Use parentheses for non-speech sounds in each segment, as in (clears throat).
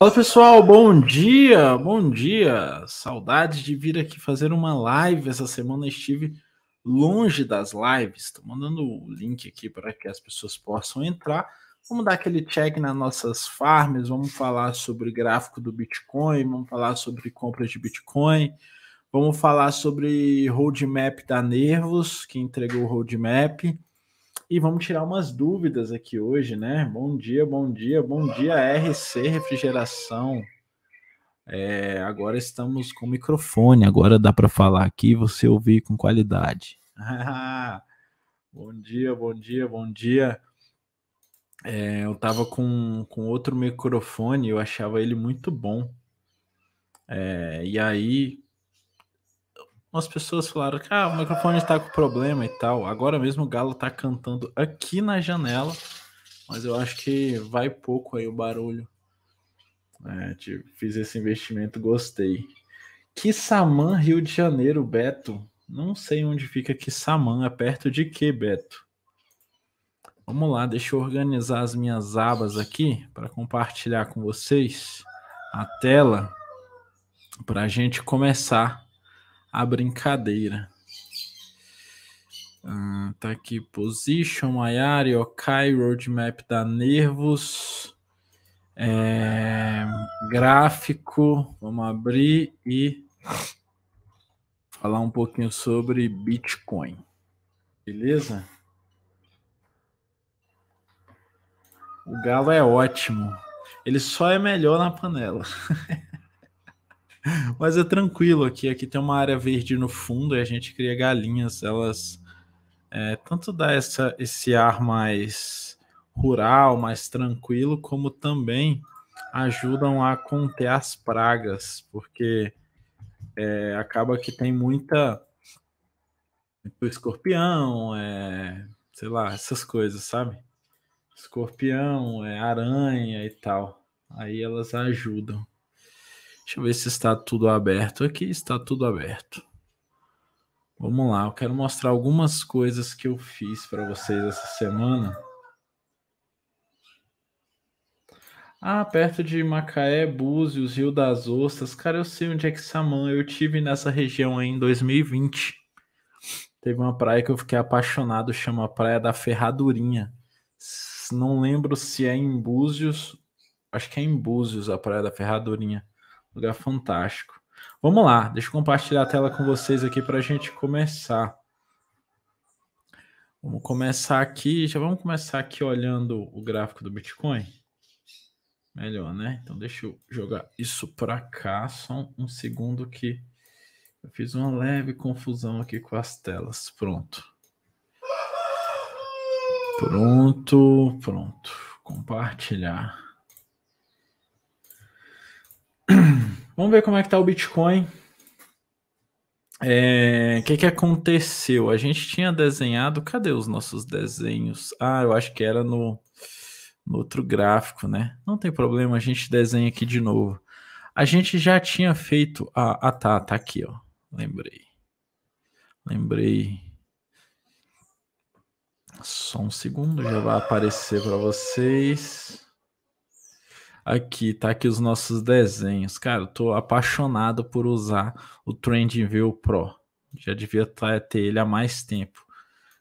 Fala pessoal, bom dia, bom dia. Saudades de vir aqui fazer uma live. Essa semana estive longe das lives. Estou mandando o link aqui para que as pessoas possam entrar. Vamos dar aquele check nas nossas farms. Vamos falar sobre gráfico do Bitcoin. Vamos falar sobre compras de Bitcoin. Vamos falar sobre roadmap da Nervos, que entregou o roadmap e vamos tirar umas dúvidas aqui hoje, né? Bom dia, bom dia, bom dia, RC Refrigeração. É, agora estamos com microfone, agora dá para falar aqui e você ouvir com qualidade. (laughs) bom dia, bom dia, bom dia. É, eu tava com, com outro microfone, eu achava ele muito bom. É, e aí umas pessoas falaram que ah, o microfone está com problema e tal. Agora mesmo o Galo está cantando aqui na janela, mas eu acho que vai pouco aí o barulho. É, fiz esse investimento, gostei. saman Rio de Janeiro, Beto. Não sei onde fica saman é perto de que, Beto? Vamos lá, deixa eu organizar as minhas abas aqui para compartilhar com vocês a tela para a gente começar a brincadeira. Ah, tá aqui Position, Mayari, Okai, Roadmap da Nervos, é, gráfico, vamos abrir e falar um pouquinho sobre Bitcoin. Beleza? O galo é ótimo. Ele só é melhor na panela. (laughs) Mas é tranquilo aqui. Aqui tem uma área verde no fundo e a gente cria galinhas. Elas é, tanto dá essa, esse ar mais rural, mais tranquilo, como também ajudam a conter as pragas, porque é, acaba que tem muita muito escorpião, é, sei lá, essas coisas, sabe? Escorpião, é, aranha e tal. Aí elas ajudam. Deixa eu ver se está tudo aberto aqui. Está tudo aberto. Vamos lá, eu quero mostrar algumas coisas que eu fiz para vocês essa semana. Ah, perto de Macaé, Búzios, Rio das Ostras. Cara, eu sei onde é que é Samã. Eu tive nessa região aí em 2020. Teve uma praia que eu fiquei apaixonado, chama Praia da Ferradurinha. Não lembro se é em Búzios. Acho que é em Búzios a Praia da Ferradurinha. Lugar fantástico. Vamos lá, deixa eu compartilhar a tela com vocês aqui para a gente começar. Vamos começar aqui, já vamos começar aqui olhando o gráfico do Bitcoin. Melhor, né? Então deixa eu jogar isso para cá, só um segundo que eu fiz uma leve confusão aqui com as telas. Pronto. Pronto, pronto. Compartilhar. (clears throat) Vamos ver como é que tá o Bitcoin. O é, que, que aconteceu? A gente tinha desenhado. Cadê os nossos desenhos? Ah, eu acho que era no, no outro gráfico, né? Não tem problema, a gente desenha aqui de novo. A gente já tinha feito. Ah, ah tá, tá aqui, ó. Lembrei. Lembrei. Só um segundo, já vai aparecer para vocês. Aqui, tá aqui os nossos desenhos. Cara, eu tô apaixonado por usar o TrendView Pro. Já devia tá, ter ele há mais tempo.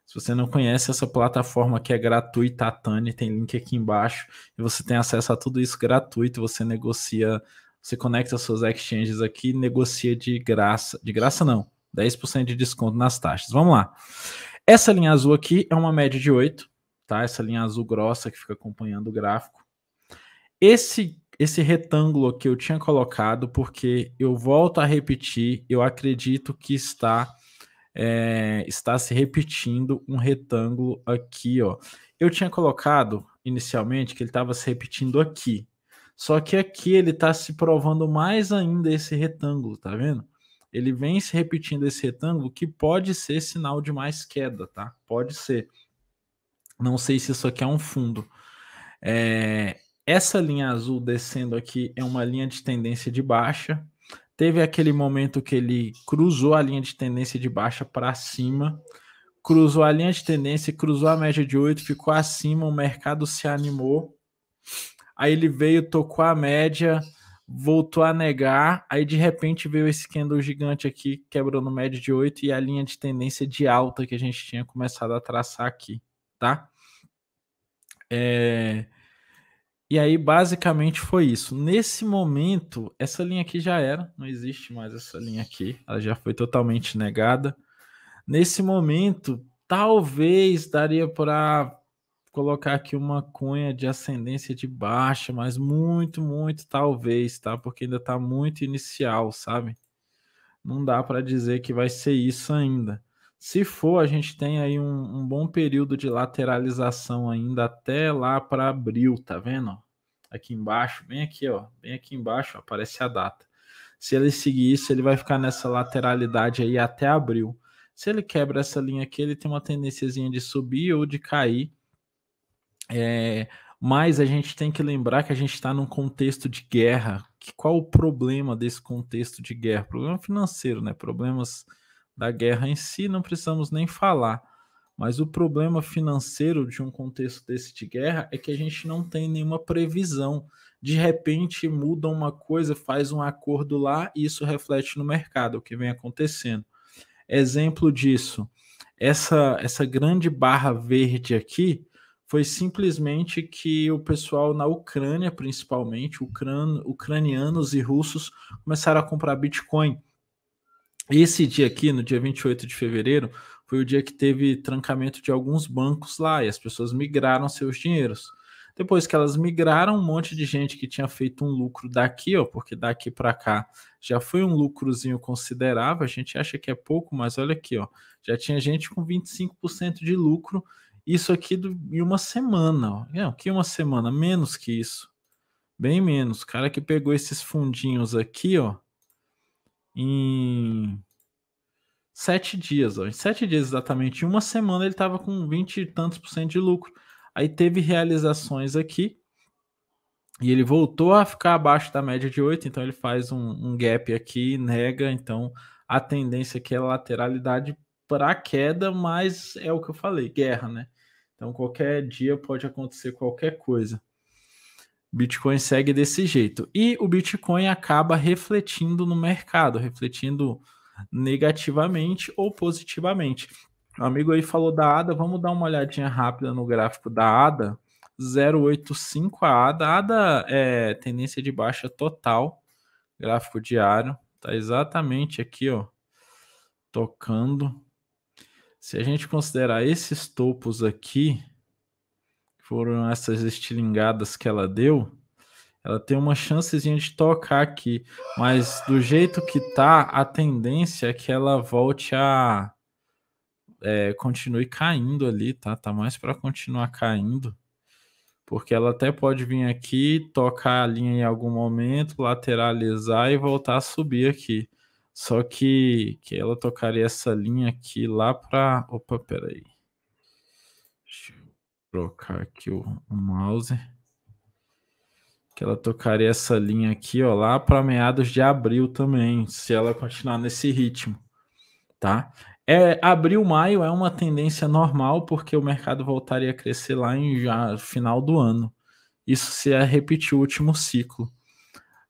Se você não conhece essa plataforma que é gratuita, a Tani, tem link aqui embaixo, e você tem acesso a tudo isso gratuito, você negocia, você conecta suas exchanges aqui, negocia de graça, de graça não, 10% de desconto nas taxas. Vamos lá. Essa linha azul aqui é uma média de 8, tá? Essa linha azul grossa que fica acompanhando o gráfico esse esse retângulo que eu tinha colocado, porque eu volto a repetir, eu acredito que está é, está se repetindo um retângulo aqui, ó. Eu tinha colocado inicialmente que ele estava se repetindo aqui, só que aqui ele está se provando mais ainda esse retângulo, tá vendo? Ele vem se repetindo esse retângulo que pode ser sinal de mais queda, tá? Pode ser. Não sei se isso aqui é um fundo. É, essa linha azul descendo aqui é uma linha de tendência de baixa. Teve aquele momento que ele cruzou a linha de tendência de baixa para cima, cruzou a linha de tendência, cruzou a média de 8, ficou acima, o mercado se animou. Aí ele veio, tocou a média, voltou a negar, aí de repente veio esse candle gigante aqui, quebrou no médio de 8 e a linha de tendência de alta que a gente tinha começado a traçar aqui, tá? É... E aí, basicamente, foi isso. Nesse momento, essa linha aqui já era, não existe mais essa linha aqui, ela já foi totalmente negada. Nesse momento, talvez daria para colocar aqui uma cunha de ascendência de baixa, mas muito, muito talvez, tá? Porque ainda está muito inicial, sabe? Não dá para dizer que vai ser isso ainda. Se for, a gente tem aí um, um bom período de lateralização ainda até lá para abril, tá vendo? Aqui embaixo, bem aqui, ó, bem aqui embaixo ó, aparece a data. Se ele seguir isso, ele vai ficar nessa lateralidade aí até abril. Se ele quebra essa linha aqui, ele tem uma tendência de subir ou de cair. É, mas a gente tem que lembrar que a gente está num contexto de guerra. Que, qual o problema desse contexto de guerra? Problema financeiro, né? Problemas da guerra em si, não precisamos nem falar. Mas o problema financeiro de um contexto desse de guerra é que a gente não tem nenhuma previsão. De repente muda uma coisa, faz um acordo lá e isso reflete no mercado, o que vem acontecendo. Exemplo disso, essa, essa grande barra verde aqui foi simplesmente que o pessoal na Ucrânia, principalmente, ucran, ucranianos e russos, começaram a comprar Bitcoin esse dia aqui, no dia 28 de fevereiro, foi o dia que teve trancamento de alguns bancos lá e as pessoas migraram seus dinheiros. Depois que elas migraram, um monte de gente que tinha feito um lucro daqui, ó, porque daqui para cá já foi um lucrozinho considerável, a gente acha que é pouco, mas olha aqui, ó, já tinha gente com 25% de lucro, isso aqui do, em uma semana, ó. Não, que uma semana, menos que isso. Bem menos. O cara que pegou esses fundinhos aqui, ó, em sete dias. Ó. Em sete dias, exatamente, em uma semana, ele estava com 20 e tantos por cento de lucro. Aí teve realizações aqui e ele voltou a ficar abaixo da média de 8, então ele faz um, um gap aqui, nega. Então a tendência aqui é lateralidade para queda, mas é o que eu falei, guerra, né? Então qualquer dia pode acontecer qualquer coisa. Bitcoin segue desse jeito. E o Bitcoin acaba refletindo no mercado, refletindo negativamente ou positivamente. O amigo aí falou da ADA, vamos dar uma olhadinha rápida no gráfico da ADA. 0,85 a ADA. A ADA é tendência de baixa total, gráfico diário. está exatamente aqui, ó, tocando. Se a gente considerar esses topos aqui, foram essas estilingadas que ela deu, ela tem uma chancezinha de tocar aqui, mas do jeito que tá, a tendência é que ela volte a é, continue caindo ali, tá? Tá mais para continuar caindo, porque ela até pode vir aqui, tocar a linha em algum momento, lateralizar e voltar a subir aqui. Só que, que ela tocaria essa linha aqui lá para, opa, peraí. aí trocar aqui o, o mouse. Que ela tocaria essa linha aqui, ó, lá para meados de abril também, se ela continuar nesse ritmo, tá? É, abril, maio é uma tendência normal, porque o mercado voltaria a crescer lá em já, final do ano. Isso se é repetir o último ciclo.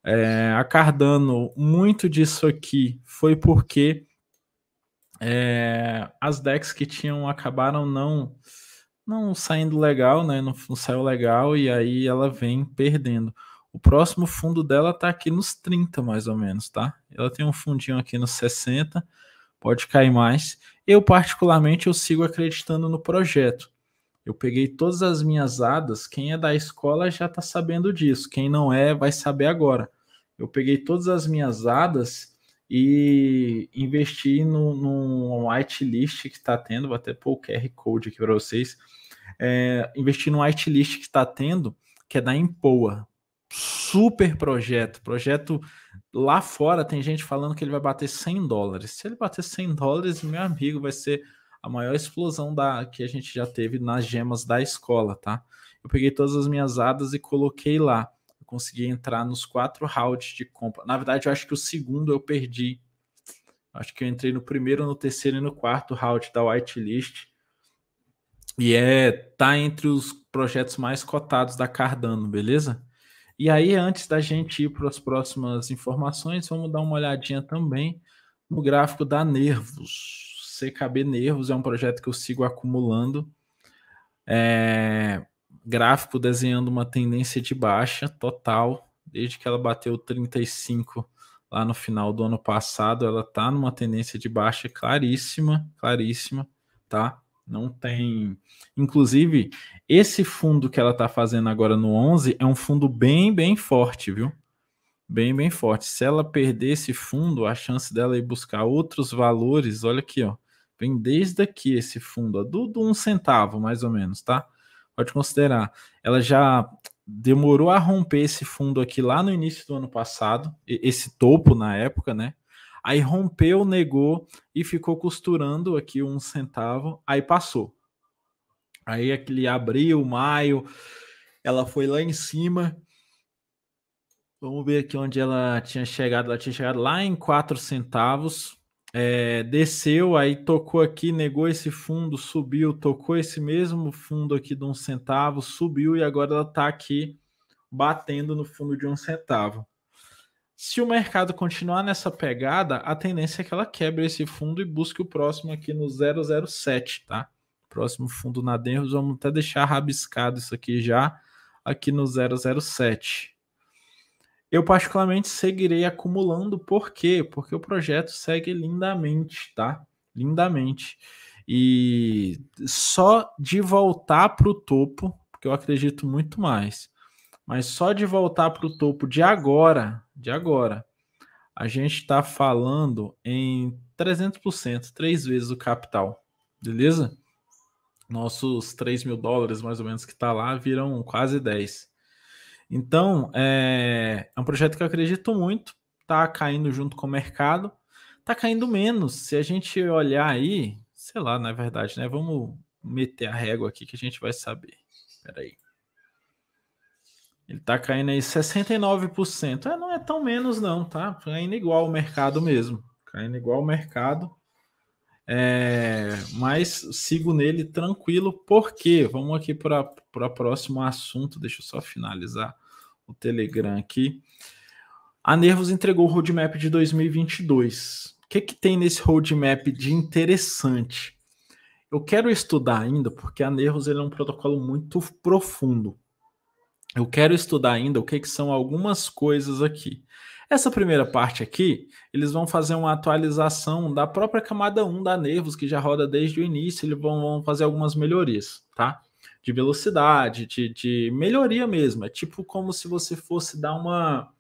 É, a Cardano, muito disso aqui foi porque é, as DEX que tinham acabaram não não saindo legal, né? Não, não saiu legal e aí ela vem perdendo. O próximo fundo dela tá aqui nos 30, mais ou menos, tá? Ela tem um fundinho aqui nos 60, pode cair mais. Eu, particularmente, eu sigo acreditando no projeto. Eu peguei todas as minhas adas, quem é da escola já tá sabendo disso, quem não é vai saber agora. Eu peguei todas as minhas adas e investir no, num whitelist que está tendo, vou até pôr o QR Code aqui para vocês, é, investir num whitelist que está tendo, que é da Empoa. Super projeto, projeto lá fora tem gente falando que ele vai bater 100 dólares. Se ele bater 100 dólares, meu amigo, vai ser a maior explosão da que a gente já teve nas gemas da escola, tá? Eu peguei todas as minhas hadas e coloquei lá consegui entrar nos quatro rounds de compra. Na verdade, eu acho que o segundo eu perdi. Acho que eu entrei no primeiro, no terceiro e no quarto round da whitelist. E é tá entre os projetos mais cotados da Cardano, beleza? E aí, antes da gente ir para as próximas informações, vamos dar uma olhadinha também no gráfico da Nervos. CKB Nervos é um projeto que eu sigo acumulando. É, gráfico desenhando uma tendência de baixa total, desde que ela bateu 35 lá no final do ano passado, ela tá numa tendência de baixa claríssima, claríssima, tá? Não tem. Inclusive, esse fundo que ela tá fazendo agora no 11 é um fundo bem, bem forte, viu? Bem, bem forte. Se ela perder esse fundo, a chance dela ir buscar outros valores, olha aqui, ó. Vem desde aqui esse fundo, ó, do, do um centavo, mais ou menos, tá? pode considerar. Ela já demorou a romper esse fundo aqui lá no início do ano passado, esse topo na época, né? Aí rompeu, negou e ficou costurando aqui um centavo, aí passou. Aí aquele abril, maio, ela foi lá em cima. Vamos ver aqui onde ela tinha chegado. Ela tinha chegado lá em quatro centavos é, desceu, aí tocou aqui, negou esse fundo, subiu, tocou esse mesmo fundo aqui de um centavo, subiu e agora ela está aqui batendo no fundo de um centavo. Se o mercado continuar nessa pegada, a tendência é que ela quebre esse fundo e busque o próximo aqui no 007, tá? Próximo fundo na Denros, vamos até deixar rabiscado isso aqui já, aqui no 007. Eu, particularmente, seguirei acumulando. Por quê? Porque o projeto segue lindamente, tá? Lindamente. E só de voltar para o topo, porque eu acredito muito mais, mas só de voltar para o topo de agora, de agora, a gente está falando em 300%, três vezes o capital, beleza? Nossos 3 mil dólares, mais ou menos, que está lá, viram quase 10. Então, é, é um projeto que eu acredito muito, tá caindo junto com o mercado, tá caindo menos. Se a gente olhar aí, sei lá, na verdade, né? Vamos meter a régua aqui que a gente vai saber. Peraí. Ele tá caindo aí 69%. É, não é tão menos não, tá? Caindo igual o mercado mesmo. Caindo igual o mercado. É, mas sigo nele tranquilo, porque vamos aqui para o próximo assunto. Deixa eu só finalizar o Telegram aqui. A Nervos entregou o roadmap de 2022. O que, que tem nesse roadmap de interessante? Eu quero estudar ainda, porque a Nervos ele é um protocolo muito profundo. Eu quero estudar ainda o que, que são algumas coisas aqui. Essa primeira parte aqui, eles vão fazer uma atualização da própria camada 1 da Nervos, que já roda desde o início, eles vão, vão fazer algumas melhorias, tá? De velocidade, de, de melhoria mesmo. É tipo como se você fosse dar uma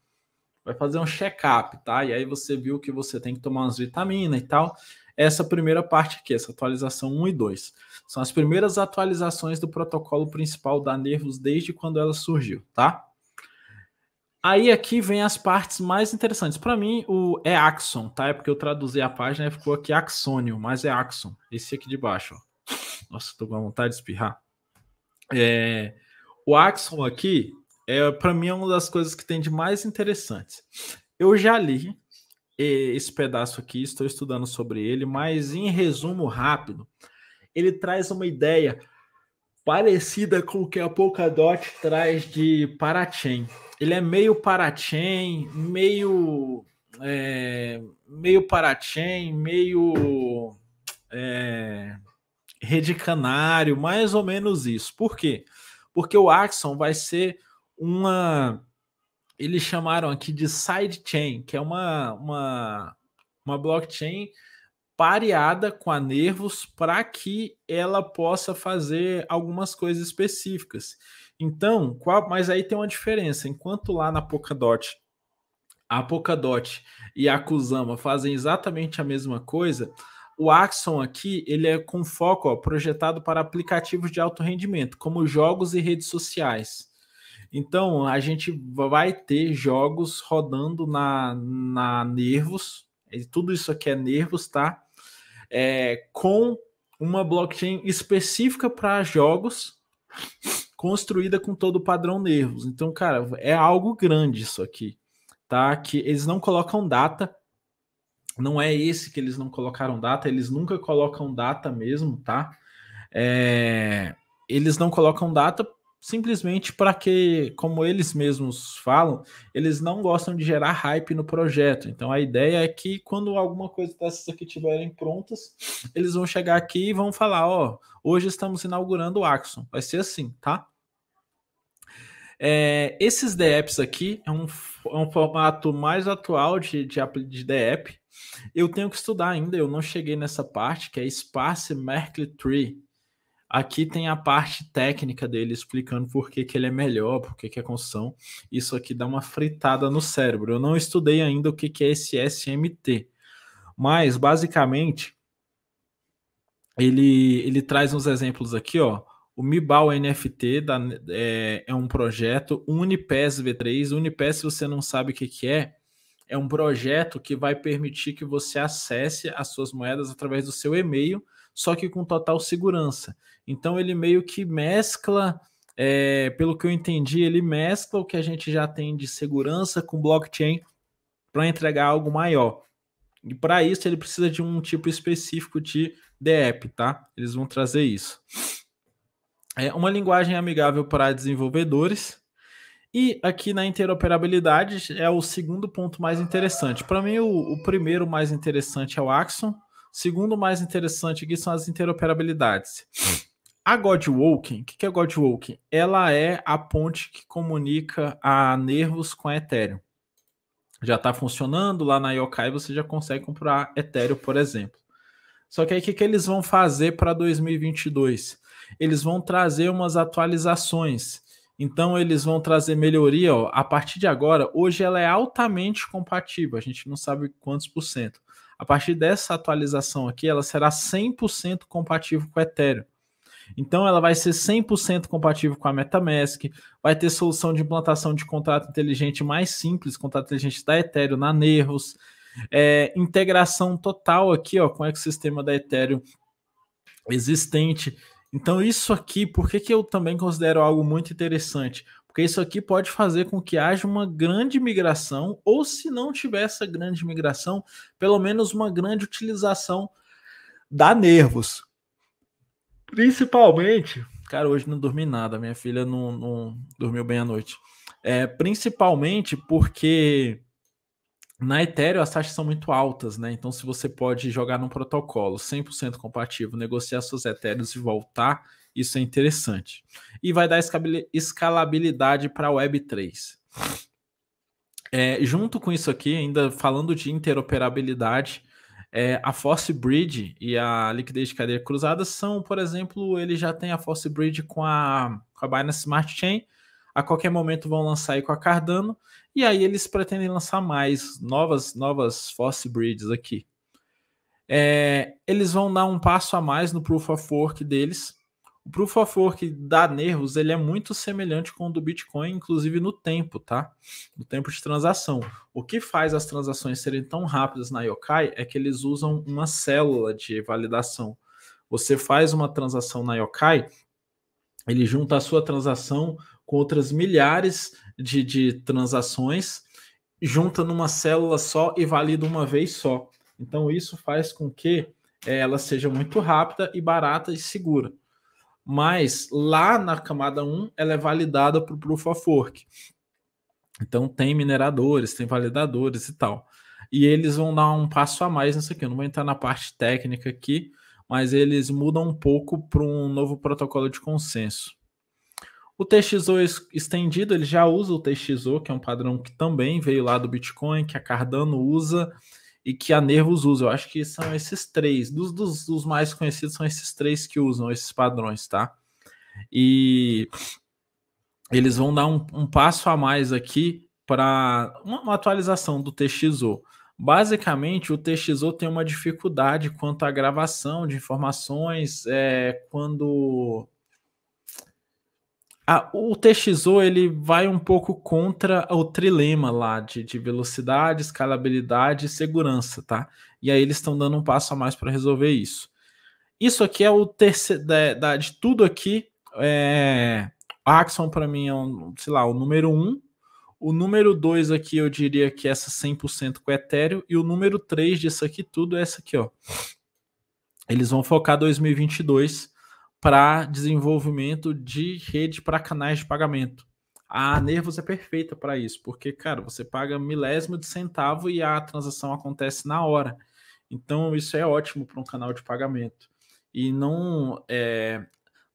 vai fazer um check-up, tá? E aí você viu que você tem que tomar umas vitaminas e tal. Essa primeira parte aqui, essa atualização 1 e 2, são as primeiras atualizações do protocolo principal da Nervos desde quando ela surgiu, tá? Aí aqui vem as partes mais interessantes. Para mim, o é Axon, tá? É porque eu traduzi a página e ficou aqui Axônio, mas é Axon. Esse aqui de baixo, ó. Nossa, tô com vontade de espirrar. É, o Axon aqui, é para mim, é uma das coisas que tem de mais interessantes. Eu já li é, esse pedaço aqui, estou estudando sobre ele, mas em resumo rápido, ele traz uma ideia parecida com o que a Polkadot traz de parachain ele é meio Parachen, meio. É, meio Parachen, meio. É, Rede Canário, mais ou menos isso. Por quê? Porque o Axon vai ser uma. Eles chamaram aqui de sidechain, que é uma, uma, uma blockchain pareada com a Nervos para que ela possa fazer algumas coisas específicas. Então, qual, mas aí tem uma diferença. Enquanto lá na Polkadot, a Polkadot e a Kusama fazem exatamente a mesma coisa, o Axon aqui ele é com foco ó, projetado para aplicativos de alto rendimento, como jogos e redes sociais. Então, a gente vai ter jogos rodando na, na Nervos, tudo isso aqui é Nervos, tá? É, com uma blockchain específica para jogos construída com todo o padrão nervos. Então, cara, é algo grande isso aqui, tá? Que eles não colocam data. Não é esse que eles não colocaram data, eles nunca colocam data mesmo, tá? É... Eles não colocam data simplesmente para que, como eles mesmos falam, eles não gostam de gerar hype no projeto. Então a ideia é que quando alguma coisa dessas aqui tiverem prontas, eles vão chegar aqui e vão falar, ó, oh, hoje estamos inaugurando o Axon. Vai ser assim, tá? É, esses DApps aqui é um, é um formato mais atual de, de, de DApp. Eu tenho que estudar ainda, eu não cheguei nessa parte, que é Sparse Merkle Tree. Aqui tem a parte técnica dele explicando por que, que ele é melhor, por que, que é construção. Isso aqui dá uma fritada no cérebro. Eu não estudei ainda o que, que é esse SMT, mas basicamente ele, ele traz uns exemplos aqui, ó. O Mibal NFT da, é, é, um projeto, Unipes V3. Unipes, se você não sabe o que, que é, é um projeto que vai permitir que você acesse as suas moedas através do seu e-mail só que com total segurança. Então ele meio que mescla, é, pelo que eu entendi, ele mescla o que a gente já tem de segurança com blockchain para entregar algo maior. E para isso ele precisa de um tipo específico de DApp, tá? Eles vão trazer isso. É uma linguagem amigável para desenvolvedores. E aqui na interoperabilidade é o segundo ponto mais interessante. Para mim, o, o, primeiro mais interessante é o Axon, Segundo mais interessante aqui são as interoperabilidades. A Godwalking, o que, que é Godwalking? Ela é a ponte que comunica a Nervos com a Ethereum. Já está funcionando lá na Yokai, você já consegue comprar Ethereum, por exemplo. Só que aí o que, que eles vão fazer para 2022? Eles vão trazer umas atualizações. Então eles vão trazer melhoria. Ó, a partir de agora, hoje ela é altamente compatível. A gente não sabe quantos por cento. A partir dessa atualização aqui, ela será 100% compatível com o Ethereum. Então, ela vai ser 100% compatível com a MetaMask, vai ter solução de implantação de contrato inteligente mais simples, contrato inteligente da Ethereum na Nervos, é, integração total aqui ó, com o ecossistema da Ethereum existente. Então, isso aqui, por que, que eu também considero algo muito interessante? Porque isso aqui pode fazer com que haja uma grande migração, ou se não tiver essa grande migração, pelo menos uma grande utilização da nervos. Principalmente. Cara, hoje não dormi nada, minha filha não, não dormiu bem à noite. É, principalmente porque na Ethereum as taxas são muito altas, né? Então, se você pode jogar num protocolo 100% compatível, negociar suas Ethereums e voltar isso é interessante. E vai dar escalabilidade para a Web3. É, junto com isso aqui, ainda falando de interoperabilidade, é, a Force Bridge e a liquidez de cadeia cruzada são, por exemplo, ele já tem a Force Bridge com a, com a Binance Smart Chain, a qualquer momento vão lançar aí com a Cardano, e aí eles pretendem lançar mais, novas, novas Force Bridges aqui. É, eles vão dar um passo a mais no Proof of Work deles, o Proof of Work da Nervos, ele é muito semelhante com o do Bitcoin, inclusive no tempo, tá? No tempo de transação. O que faz as transações serem tão rápidas na Yokai é que eles usam uma célula de validação. Você faz uma transação na Yokai, ele junta a sua transação com outras milhares de, de transações, junta numa célula só e valida uma vez só. Então, isso faz com que eh, ela seja muito rápida e barata e segura mas lá na camada 1 ela é validada para o Proof of Work. Então tem mineradores, tem validadores e tal. E eles vão dar um passo a mais nisso aqui. Eu não vou entrar na parte técnica aqui, mas eles mudam um pouco para um novo protocolo de consenso. O TXO estendido, ele já usa o TXO, que é um padrão que também veio lá do Bitcoin, que a Cardano usa e que a Nervos usa. Eu acho que são esses três. Dos, dos, dos mais conhecidos são esses três que usam esses padrões, tá? E eles vão dar um, um passo a mais aqui para uma, uma atualização do TXO. Basicamente, o TXO tem uma dificuldade quanto à gravação de informações é, quando ah, o TXO ele vai um pouco contra o trilema lá de, de velocidade, escalabilidade e segurança, tá? E aí eles estão dando um passo a mais para resolver isso. Isso aqui é o terceiro da, da, de tudo aqui. É, Axon para mim é um, sei lá, o número um. O número dois aqui eu diria que é essa 100% com Ethereum e o número três disso aqui tudo é essa aqui, ó. Eles vão focar 2022 para desenvolvimento de rede para canais de pagamento. A Nervos é perfeita para isso, porque, cara, você paga milésimo de centavo e a transação acontece na hora. Então, isso é ótimo para um canal de pagamento. E não. É...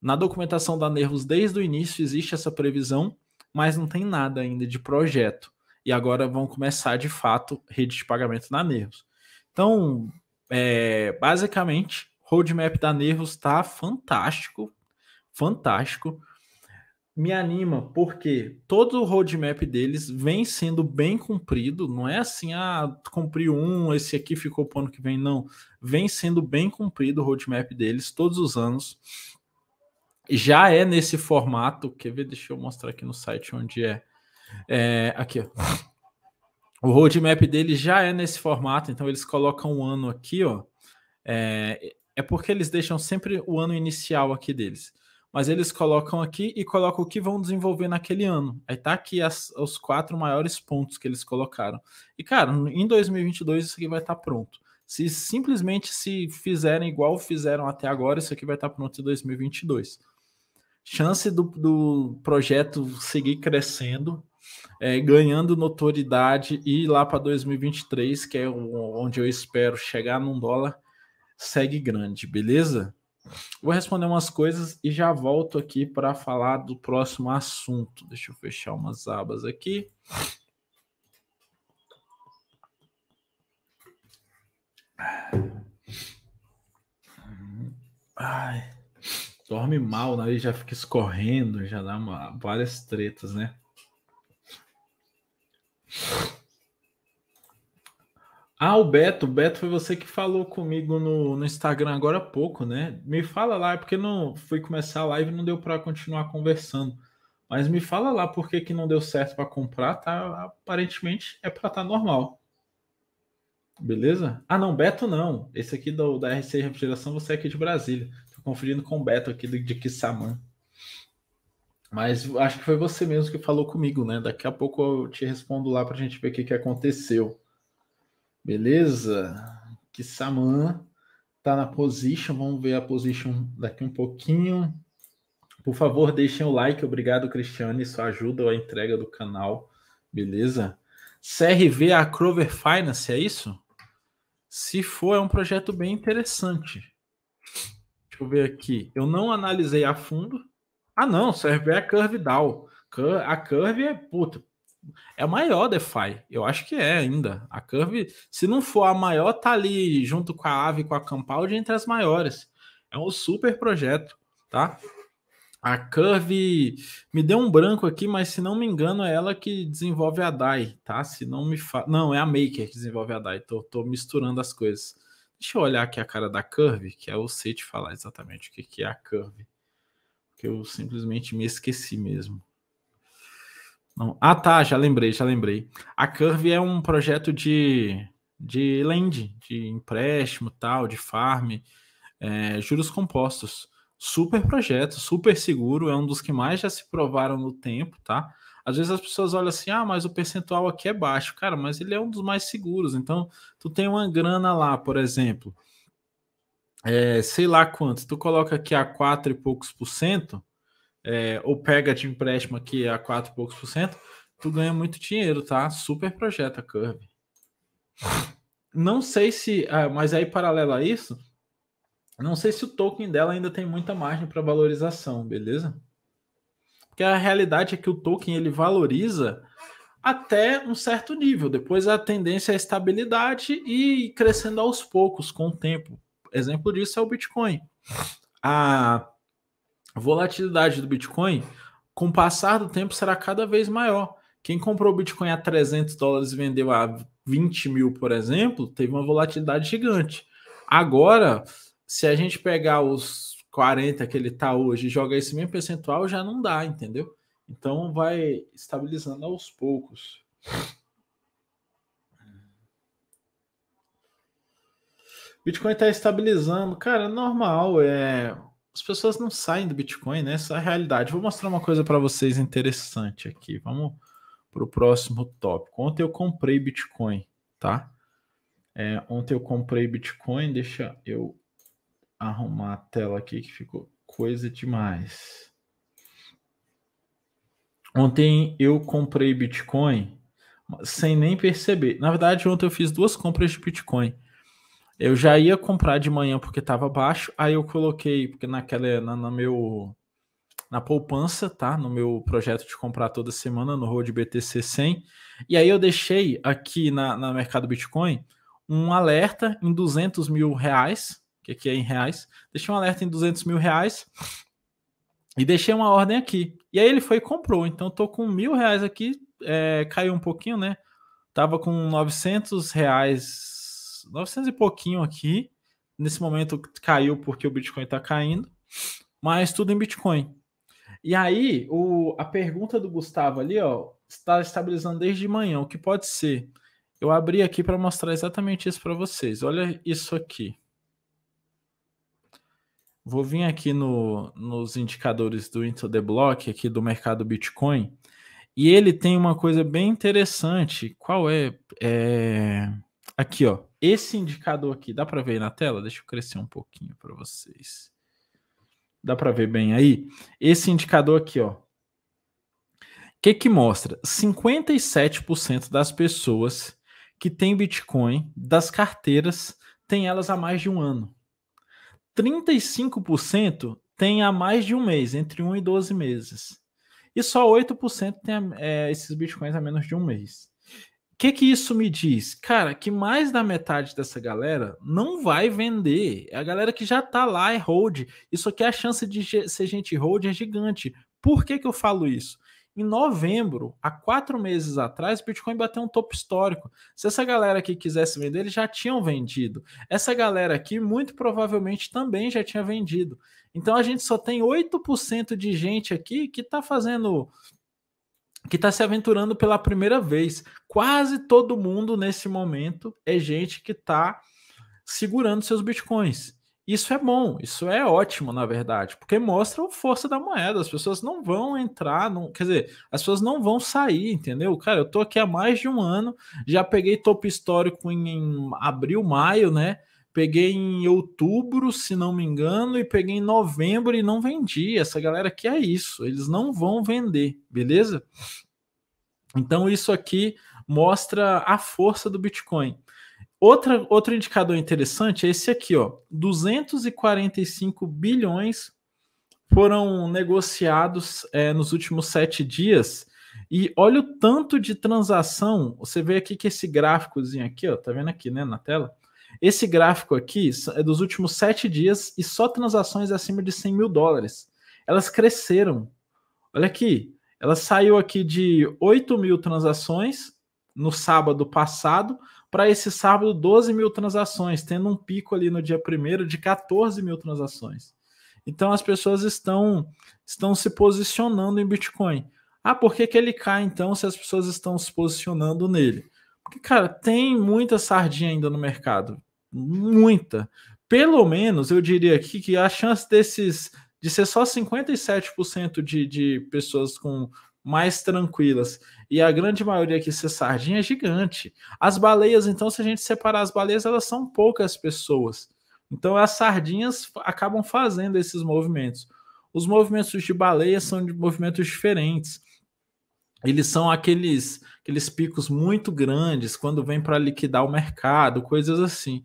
Na documentação da Nervos, desde o início, existe essa previsão, mas não tem nada ainda de projeto. E agora vão começar, de fato, rede de pagamento na Nervos. Então, é... basicamente, Roadmap da Nervos está fantástico, fantástico. Me anima porque todo o roadmap deles vem sendo bem cumprido, não é assim, ah, cumpri um, esse aqui ficou para o ano que vem, não. Vem sendo bem cumprido o roadmap deles todos os anos. Já é nesse formato, quer ver? Deixa eu mostrar aqui no site onde é. é aqui, ó. O roadmap dele já é nesse formato, então eles colocam um ano aqui, ó. É, é porque eles deixam sempre o ano inicial aqui deles. Mas eles colocam aqui e colocam o que vão desenvolver naquele ano. Aí tá aqui as, os quatro maiores pontos que eles colocaram. E, cara, em 2022 isso aqui vai estar tá pronto. Se simplesmente se fizerem igual fizeram até agora, isso aqui vai estar tá pronto em 2022. Chance do, do projeto seguir crescendo, é, ganhando notoriedade e ir lá para 2023, que é onde eu espero chegar num dólar, segue grande, beleza? Vou responder umas coisas e já volto aqui para falar do próximo assunto. Deixa eu fechar umas abas aqui. Ai, dorme mal, né? já fica escorrendo, já dá uma, várias tretas, né? Ah, o Beto, o Beto foi você que falou comigo no, no Instagram agora há pouco, né? Me fala lá, é porque não fui começar a live e não deu para continuar conversando. Mas me fala lá por que, que não deu certo para comprar, tá? Aparentemente é para estar tá normal. Beleza? Ah, não, Beto não. Esse aqui do, da RC Refrigeração, você é aqui de Brasília. Tô conferindo com o Beto aqui de, de Kissamã. Mas acho que foi você mesmo que falou comigo, né? Daqui a pouco eu te respondo lá pra gente ver o que, que aconteceu. Beleza? Que Saman tá na position. Vamos ver a position daqui um pouquinho. Por favor, deixem o like. Obrigado, Cristiane. Isso ajuda a entrega do canal. Beleza? CRV a Crover Finance, é isso? Se for, é um projeto bem interessante. Deixa eu ver aqui. Eu não analisei a fundo. Ah, não. CRV é a Curve Down. A Curve é, puta, é a maior DeFi, eu acho que é ainda. A Curve, se não for a maior, tá ali junto com a Ave, com a de entre as maiores. É um super projeto, tá? A Curve me deu um branco aqui, mas se não me engano é ela que desenvolve a DAI, tá? Se não me fa... não é a Maker que desenvolve a DAI. Tô, tô misturando as coisas. Deixa eu olhar aqui a cara da Curve, que é o sei te falar exatamente o que que é a Curve, que eu simplesmente me esqueci mesmo. Não. Ah, tá, já lembrei, já lembrei. A Curve é um projeto de, de land, de empréstimo tal, de farm, é, juros compostos. Super projeto, super seguro, é um dos que mais já se provaram no tempo, tá? Às vezes as pessoas olham assim, ah, mas o percentual aqui é baixo. Cara, mas ele é um dos mais seguros. Então, tu tem uma grana lá, por exemplo, é, sei lá quanto, tu coloca aqui a 4 e poucos por cento, é, ou pega de tipo, empréstimo aqui a 4 e poucos por cento, tu ganha muito dinheiro, tá? Super projeto a Curve. Não sei se, ah, mas aí paralelo a isso, não sei se o token dela ainda tem muita margem para valorização, beleza? Porque a realidade é que o token ele valoriza até um certo nível. Depois a tendência é a estabilidade e crescendo aos poucos com o tempo. Exemplo disso é o Bitcoin. A volatilidade do Bitcoin, com o passar do tempo, será cada vez maior. Quem comprou o Bitcoin a 300 dólares e vendeu a 20 mil, por exemplo, teve uma volatilidade gigante. Agora, se a gente pegar os 40 que ele está hoje e jogar esse mesmo percentual, já não dá, entendeu? Então vai estabilizando aos poucos. Bitcoin está estabilizando, cara, normal, é as pessoas não saem do Bitcoin, né? Essa é a realidade. Vou mostrar uma coisa para vocês interessante aqui. Vamos para o próximo tópico. Ontem eu comprei Bitcoin, tá? É, ontem eu comprei Bitcoin. Deixa eu arrumar a tela aqui que ficou coisa demais. Ontem eu comprei Bitcoin sem nem perceber. Na verdade, ontem eu fiz duas compras de Bitcoin. Eu já ia comprar de manhã porque estava baixo, aí eu coloquei, porque naquela, na, na, meu, na poupança, tá? No meu projeto de comprar toda semana no Road BTC 100. E aí eu deixei aqui na, na Mercado Bitcoin um alerta em 200 mil reais, que aqui é em reais. Deixei um alerta em 200 mil reais e deixei uma ordem aqui. E aí ele foi e comprou. Então tô com mil reais aqui, é, caiu um pouquinho, né? Tava com 900 reais 900, e pouquinho aqui. Nesse momento caiu porque o Bitcoin está caindo, mas tudo em Bitcoin. E aí, o, a pergunta do Gustavo ali, ó, está estabilizando desde manhã. O que pode ser? Eu abri aqui para mostrar exatamente isso para vocês. Olha isso aqui. Vou vir aqui no, nos indicadores do Into the Block, aqui do mercado Bitcoin, e ele tem uma coisa bem interessante. Qual é? é... Aqui, ó. Esse indicador aqui, dá para ver na tela? Deixa eu crescer um pouquinho para vocês. Dá para ver bem aí? Esse indicador aqui, ó. O que que mostra? 57% das pessoas que têm Bitcoin das carteiras têm elas há mais de um ano. 35% tem há mais de um mês, entre 1 e 12 meses. E só 8% tem é, esses bitcoins há menos de um mês que que isso me diz? Cara, que mais da metade dessa galera não vai vender. É a galera que já tá lá é hold. Isso aqui, é a chance de ser gente hold é gigante. Por que que eu falo isso? Em novembro, há quatro meses atrás, o Bitcoin bateu um topo histórico. Se essa galera aqui quisesse vender, eles já tinham vendido. Essa galera aqui, muito provavelmente, também já tinha vendido. Então a gente só tem 8% de gente aqui que está fazendo que está se aventurando pela primeira vez. Quase todo mundo nesse momento é gente que está segurando seus bitcoins. Isso é bom, isso é ótimo, na verdade, porque mostra a força da moeda. As pessoas não vão entrar, não, quer dizer, as pessoas não vão sair, entendeu? Cara, eu tô aqui há mais de um ano, já peguei topo histórico em, em abril, maio, né? peguei em outubro, se não me engano, e peguei em novembro e não vendi. Essa galera aqui é isso, eles não vão vender, beleza? Então isso aqui mostra a força do Bitcoin. Outra, outro indicador interessante é esse aqui, ó. 245 bilhões foram negociados é, nos últimos sete dias. E olha o tanto de transação. Você vê aqui que esse gráficozinho aqui, ó, tá vendo aqui, né, na tela? Esse gráfico aqui é dos últimos sete dias e só transações acima de 100 mil dólares. Elas cresceram. Olha aqui, ela saiu aqui de 8 mil transações no sábado passado para esse sábado 12 mil transações, tendo um pico ali no dia primeiro de 14 mil transações. Então as pessoas estão estão se posicionando em Bitcoin. Ah, por que, que ele cai então se as pessoas estão se posicionando nele? Porque, cara, tem muita sardinha ainda no mercado muita. Pelo menos eu diria aqui que a chance desses de ser só 57% de, de pessoas com mais tranquilas e a grande maioria que ser sardinha é gigante. As baleias, então, se a gente separar as baleias, elas são poucas pessoas. Então, as sardinhas acabam fazendo esses movimentos. Os movimentos de baleia são de movimentos diferentes. Eles são aqueles, aqueles picos muito grandes quando vem para liquidar o mercado, coisas assim.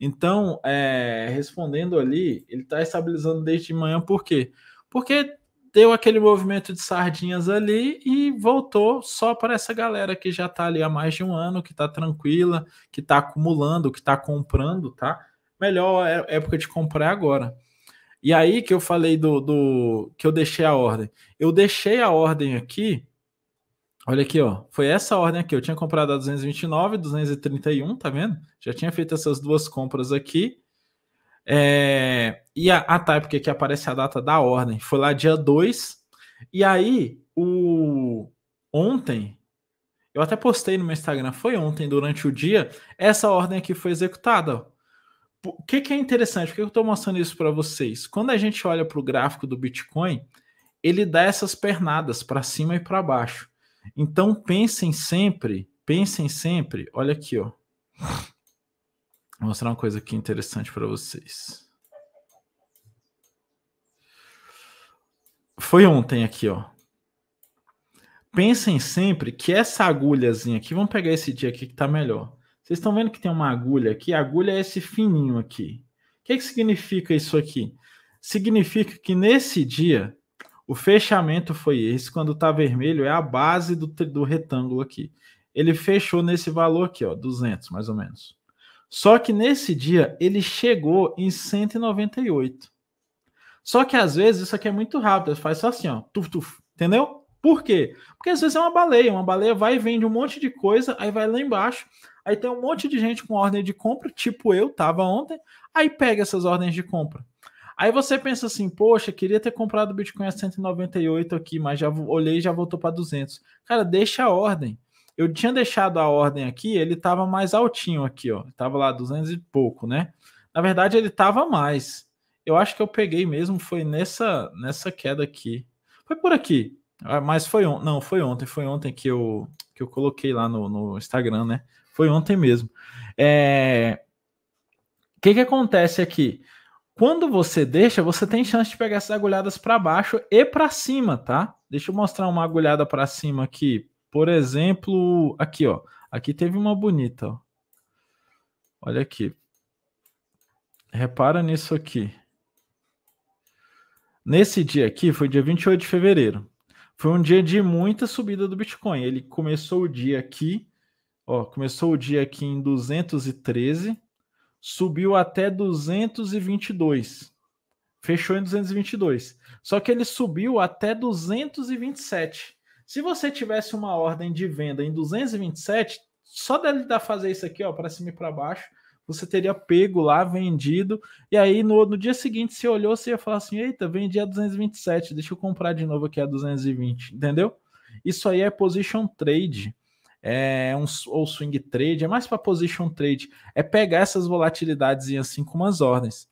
Então, é, respondendo ali, ele está estabilizando desde de manhã, por quê? Porque deu aquele movimento de sardinhas ali e voltou só para essa galera que já está ali há mais de um ano, que está tranquila, que está acumulando, que está comprando, tá? Melhor é, época de comprar é agora. E aí que eu falei do, do que eu deixei a ordem. Eu deixei a ordem aqui Olha aqui, ó. Foi essa ordem aqui. Eu tinha comprado a 229, 231, tá vendo? Já tinha feito essas duas compras aqui. É... E a, a porque aqui aparece a data da ordem. Foi lá dia 2. E aí, o ontem, eu até postei no meu Instagram, foi ontem, durante o dia, essa ordem aqui foi executada. O que, que é interessante? Por que eu estou mostrando isso para vocês? Quando a gente olha para o gráfico do Bitcoin, ele dá essas pernadas para cima e para baixo. Então pensem sempre, pensem sempre. Olha aqui, ó. Vou mostrar uma coisa aqui interessante para vocês. Foi ontem aqui, ó. Pensem sempre que essa agulhazinha aqui, vamos pegar esse dia aqui que tá melhor. Vocês estão vendo que tem uma agulha aqui? A agulha é esse fininho aqui. O que, que significa isso aqui? Significa que nesse dia o fechamento foi esse, quando tá vermelho, é a base do, do retângulo aqui. Ele fechou nesse valor aqui, ó, 200 mais ou menos. Só que nesse dia ele chegou em 198. Só que às vezes isso aqui é muito rápido, faz só assim, ó, tuf, tuf, entendeu? Por quê? Porque às vezes é uma baleia, uma baleia vai e vende um monte de coisa, aí vai lá embaixo, aí tem um monte de gente com ordem de compra, tipo eu tava ontem, aí pega essas ordens de compra. Aí você pensa assim, poxa, queria ter comprado o Bitcoin a 198 aqui, mas já olhei e já voltou para 200. Cara, deixa a ordem. Eu tinha deixado a ordem aqui, ele estava mais altinho aqui, ó. estava lá 200 e pouco, né? Na verdade, ele estava mais. Eu acho que eu peguei mesmo, foi nessa nessa queda aqui. Foi por aqui. Ah, mas foi ontem. Não, foi ontem. Foi ontem que eu, que eu coloquei lá no, no Instagram, né? Foi ontem mesmo. É... O que, que acontece aqui? Quando você deixa, você tem chance de pegar essas agulhadas para baixo e para cima, tá? Deixa eu mostrar uma agulhada para cima aqui. Por exemplo, aqui, ó. Aqui teve uma bonita, ó. Olha aqui. Repara nisso aqui. Nesse dia aqui, foi dia 28 de fevereiro. Foi um dia de muita subida do Bitcoin. Ele começou o dia aqui, ó, começou o dia aqui em 213 subiu até 222. Fechou em 222. Só que ele subiu até 227. Se você tivesse uma ordem de venda em 227, só dele dar fazer isso aqui, ó, para cima e para baixo, você teria pego lá, vendido, e aí no, no dia seguinte você olhou, você ia falar assim: eita, vendi a 227, deixa eu comprar de novo aqui a 220, entendeu? Isso aí é position trade é um, ou swing trade, é mais para position trade, é pegar essas volatilidades e assim com umas ordens.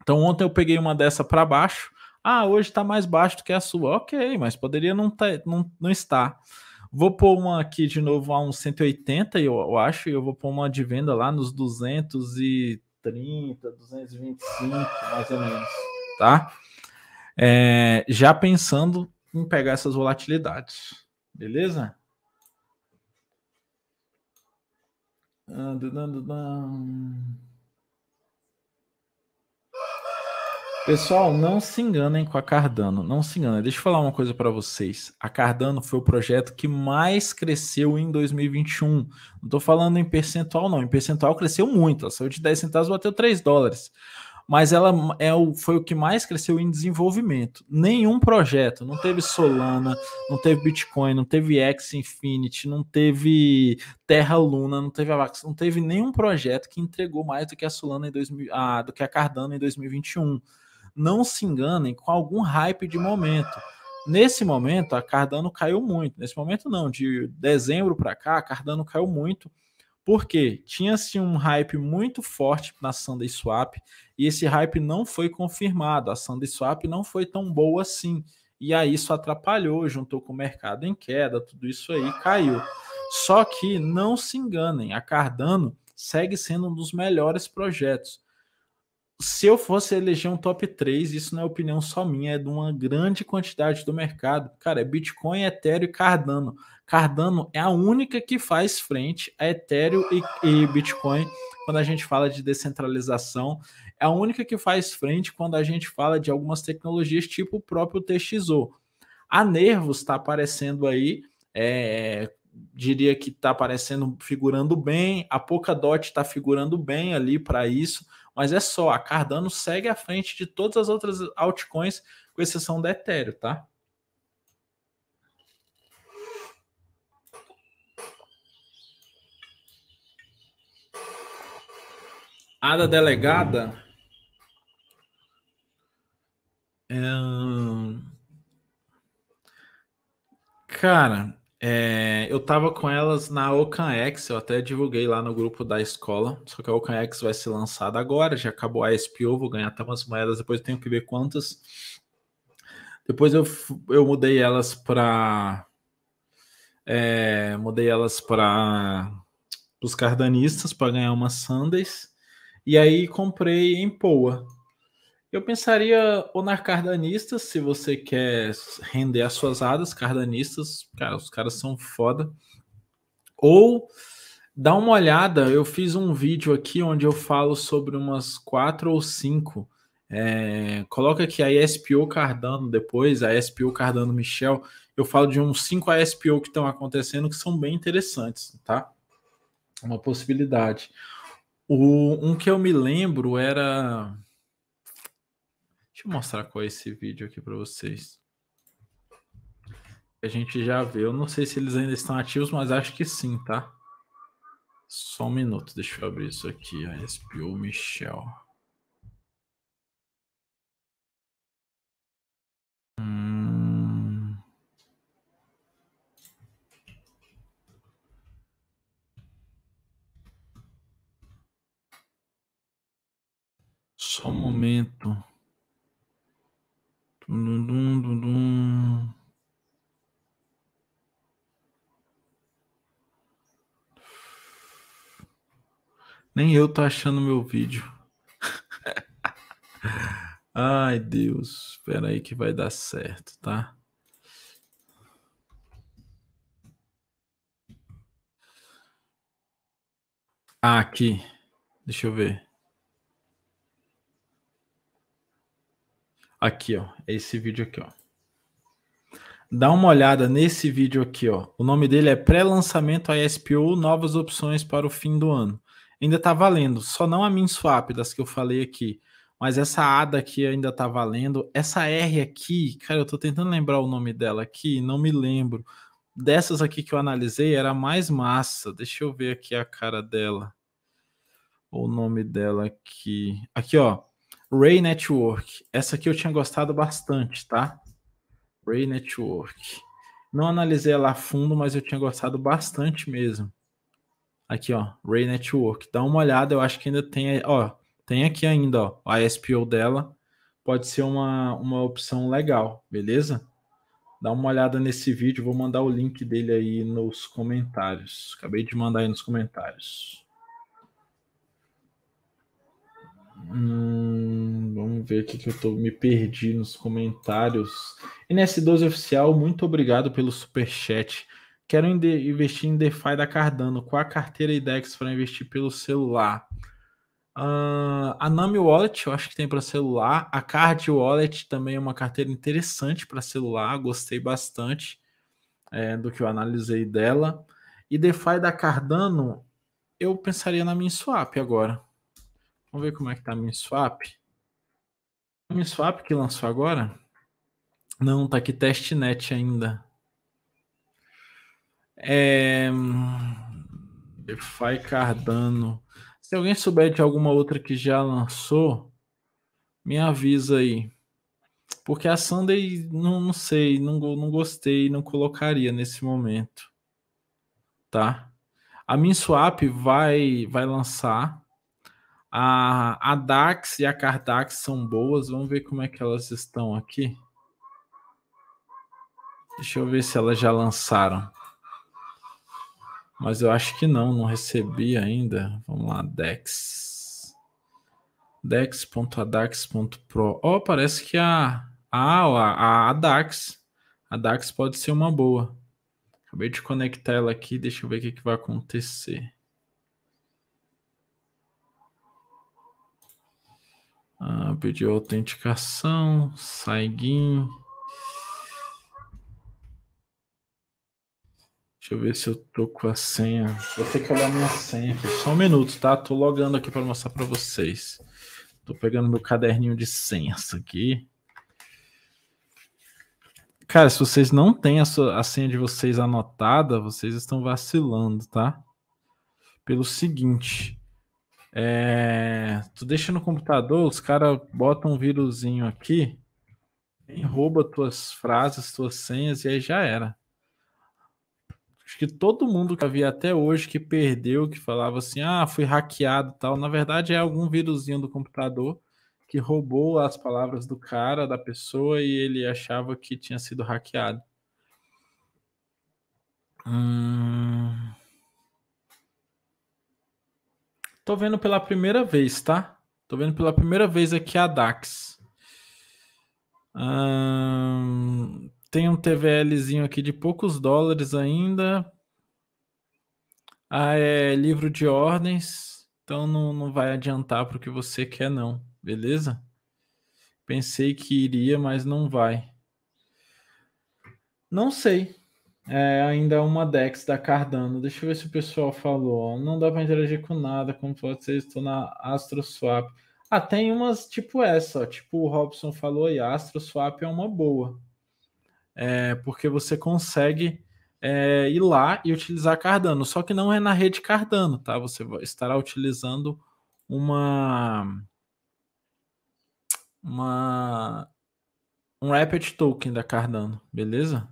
Então ontem eu peguei uma dessa para baixo. Ah, hoje está mais baixo do que a sua. Ok, mas poderia não, tá, não, não estar. Vou pôr uma aqui de novo a uns 180, eu, eu acho, e eu vou pôr uma de venda lá nos 230, 225, mais ou menos, tá? É, já pensando em pegar essas volatilidades, beleza? Pessoal, não se enganem com a Cardano, não se enganem. Deixa eu falar uma coisa para vocês. A Cardano foi o projeto que mais cresceu em 2021. Não estou falando em percentual, não. Em percentual cresceu muito. Ela saiu de 10 centavos bateu 3 dólares mas ela é o, foi o que mais cresceu em desenvolvimento. Nenhum projeto, não teve Solana, não teve Bitcoin, não teve X Infinity, não teve Terra Luna, não teve Avax, não teve nenhum projeto que entregou mais do que a Solana em 2000, ah, do que a Cardano em 2021. Não se enganem com algum hype de momento. Nesse momento, a Cardano caiu muito. Nesse momento, não, de dezembro para cá, a Cardano caiu muito porque tinha-se assim, um hype muito forte na Sunday Swap e esse hype não foi confirmado. A Sunday Swap não foi tão boa assim. E aí isso atrapalhou, juntou com o mercado em queda, tudo isso aí caiu. Só que não se enganem, a Cardano segue sendo um dos melhores projetos se eu fosse eleger um top 3, isso não é opinião só minha, é de uma grande quantidade do mercado. Cara, é Bitcoin, Ethereum e Cardano. Cardano é a única que faz frente a Ethereum e, e Bitcoin quando a gente fala de descentralização. É a única que faz frente quando a gente fala de algumas tecnologias tipo o próprio TXO. A Nervos está aparecendo aí, é, diria que está aparecendo, figurando bem. A Polkadot está figurando bem ali para isso. Mas é só, a Cardano segue à frente de todas as outras altcoins, com exceção da Ethereum, tá? A da delegada. É, hum, cara, é, eu tava com elas na OcanX, eu até divulguei lá no grupo da escola, só que a OcanX vai ser lançada agora, já acabou a SPO, vou ganhar até umas moedas, depois tenho que ver quantas. Depois eu, eu mudei elas para é, mudei elas para os cardanistas para ganhar umas Sundays. E aí comprei em Poa. Eu pensaria ou na Cardanistas, se você quer render as suas hadas, Cardanistas, cara, os caras são foda. Ou dá uma olhada, eu fiz um vídeo aqui onde eu falo sobre umas quatro ou cinco. É, coloca aqui a SPO Cardano depois, a SPO Cardano Michel. Eu falo de uns cinco ASPO que estão acontecendo que são bem interessantes, tá? Uma possibilidade. O, um que eu me lembro era Deixa eu mostrar qual é esse vídeo aqui para vocês. A gente já vê. Eu não sei se eles ainda estão ativos, mas acho que sim, tá? Só um minuto, deixa eu abrir isso aqui. A SPO Michel. Hum. Só um momento. Dum, dum, dum, dum. Nem eu tô achando meu vídeo. (laughs) Ai, Deus. Espera aí que vai dar certo, tá? Ah, aqui. Deixa eu ver. Aqui, ó. É esse vídeo aqui, ó. Dá uma olhada nesse vídeo aqui, ó. O nome dele é Pré-lançamento ISPO, novas opções para o fim do ano. Ainda tá valendo, só não a MinSwap das que eu falei aqui, mas essa ADA aqui ainda tá valendo. Essa R aqui, cara, eu tô tentando lembrar o nome dela aqui, não me lembro. Dessas aqui que eu analisei era mais massa. Deixa eu ver aqui a cara dela. O nome dela aqui. Aqui, ó. Ray Network. Essa aqui eu tinha gostado bastante, tá? Ray Network. Não analisei ela a fundo, mas eu tinha gostado bastante mesmo. Aqui, ó, Ray Network. Dá uma olhada, eu acho que ainda tem, ó, tem aqui ainda, ó, a SPO dela. Pode ser uma, uma opção legal, beleza? Dá uma olhada nesse vídeo, vou mandar o link dele aí nos comentários. Acabei de mandar aí nos comentários. Hum, vamos ver aqui que eu tô me perdi nos comentários. NS12 oficial, muito obrigado pelo super chat. Quero investir em DeFi da Cardano. Qual a carteira IDEX para investir pelo celular? Uh, a Nami Wallet, eu acho que tem para celular. A Card Wallet também é uma carteira interessante para celular. Gostei bastante é, do que eu analisei dela. E DeFi da Cardano, eu pensaria na minha swap agora. Vamos ver como é que tá a MinSwap. A MinSwap que lançou agora? Não, tá aqui testnet ainda. É... DeFi Cardano. Se alguém souber de alguma outra que já lançou, me avisa aí. Porque a Sunday, não, não sei, não, não gostei, não colocaria nesse momento. Tá? A MinSwap vai, vai lançar a, a DAX e a Cardax são boas. Vamos ver como é que elas estão aqui. Deixa eu ver se elas já lançaram. Mas eu acho que não, não recebi ainda. Vamos lá, Dex. Dex.adax.pro. oh, parece que a, a, a, a Dax. A Dax pode ser uma boa. Acabei de conectar ela aqui, deixa eu ver o que, que vai acontecer. Ah, pediu autenticação, saiguin. Deixa eu ver se eu tô com a senha. Vou ter que olhar minha senha aqui. Só um minuto, tá? Tô logando aqui para mostrar para vocês. Tô pegando meu caderninho de senhas aqui. Cara, se vocês não têm a, sua, a senha de vocês anotada, vocês estão vacilando, tá? Pelo seguinte, é, tu deixa no computador, os caras botam um vírusinho aqui, rouba tuas frases, tuas senhas, e aí já era. Acho que todo mundo que havia até hoje que perdeu, que falava assim, ah, fui hackeado tal, na verdade é algum vírusinho do computador que roubou as palavras do cara, da pessoa, e ele achava que tinha sido hackeado. Hum... Tô vendo pela primeira vez, tá? Tô vendo pela primeira vez aqui a DAX. Hum, tem um TVLzinho aqui de poucos dólares ainda. Ah, é livro de ordens. Então não, não vai adiantar para o que você quer, não. Beleza? Pensei que iria, mas não vai. Não sei. É, ainda é uma Dex da Cardano. Deixa eu ver se o pessoal falou. Não dá para interagir com nada, como pode ser, estou na AstroSwap. Ah, tem umas tipo essa, ó, tipo o Robson falou e a AstroSwap é uma boa. É, porque você consegue é, ir lá e utilizar Cardano, só que não é na rede Cardano, tá? Você estará utilizando uma uma um Rapid Token da Cardano, beleza?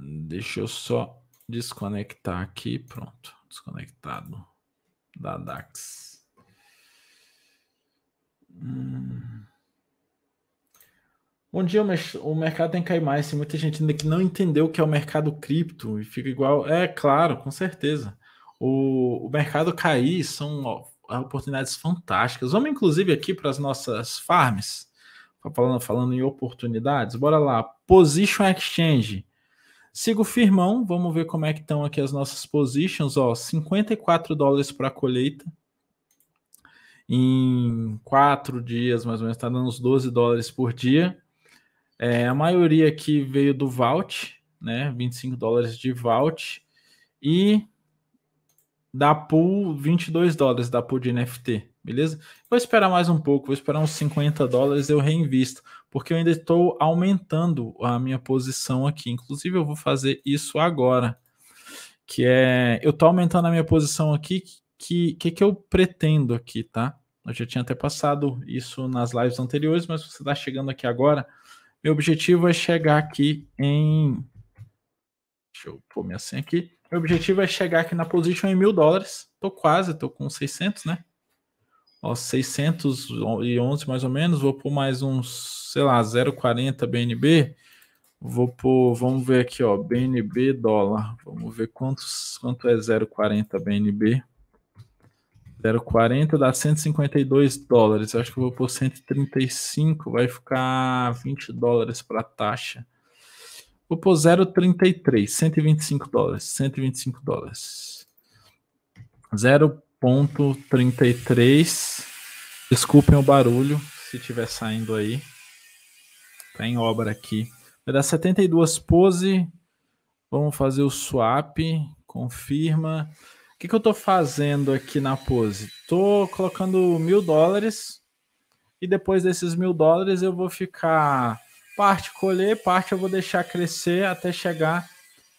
Deixa eu só desconectar aqui. Pronto, desconectado da DAX. Hum. Bom dia, mas o mercado tem que cair mais. Tem muita gente ainda que não entendeu o que é o mercado cripto e fica igual. É claro, com certeza. O, o mercado cair são oportunidades fantásticas. Vamos, inclusive, aqui para as nossas farms. Falando, falando em oportunidades, bora lá. Position Exchange. Sigo firmão, vamos ver como é que estão aqui as nossas positions, ó, 54 dólares para a colheita. Em quatro dias, mais ou menos, está dando uns 12 dólares por dia. É, a maioria aqui veio do Vault, né? 25 dólares de Vault. E da pool, 22 dólares da pool de NFT, beleza? Vou esperar mais um pouco, vou esperar uns 50 dólares, eu reinvisto porque eu ainda estou aumentando a minha posição aqui. Inclusive, eu vou fazer isso agora, que é eu estou aumentando a minha posição aqui. Que, que que eu pretendo aqui, tá? Eu já tinha até passado isso nas lives anteriores, mas você está chegando aqui agora. Meu objetivo é chegar aqui em. Deixa eu pôr minha senha aqui. Meu objetivo é chegar aqui na posição em mil dólares. Tô quase, tô com 600, né? ó, 611 mais ou menos, vou por mais uns, sei lá, 0,40 BNB, vou por, vamos ver aqui, ó, BNB dólar, vamos ver quantos, quanto é 0,40 BNB, 0,40 dá 152 dólares, acho que vou por 135, vai ficar 20 dólares para taxa. Vou pôr 0,33, 125 dólares, 125 dólares. 0,33 ponto 33. Desculpem o barulho se tiver saindo aí. Tá em obra aqui. Vai dar 72 pose. Vamos fazer o swap. Confirma. O que, que eu tô fazendo aqui na pose? Tô colocando mil dólares. E depois desses mil dólares eu vou ficar parte colher, parte eu vou deixar crescer até chegar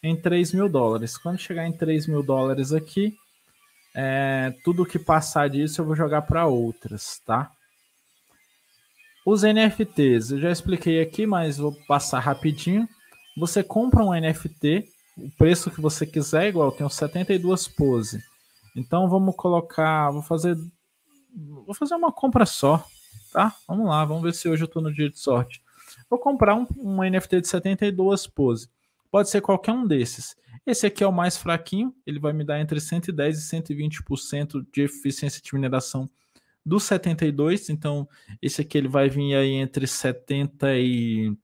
em 3 mil dólares. Quando chegar em 3 mil dólares aqui, é, tudo que passar disso eu vou jogar para outras, tá? Os NFTs, eu já expliquei aqui, mas vou passar rapidinho. Você compra um NFT, o preço que você quiser, igual eu tenho 72 pose. Então vamos colocar, vou fazer vou fazer uma compra só, tá? Vamos lá, vamos ver se hoje eu estou no dia de sorte. Vou comprar um, um NFT de 72 pose. Pode ser qualquer um desses. Esse aqui é o mais fraquinho, ele vai me dar entre 110 e 120% de eficiência de mineração do 72, então esse aqui ele vai vir aí entre 79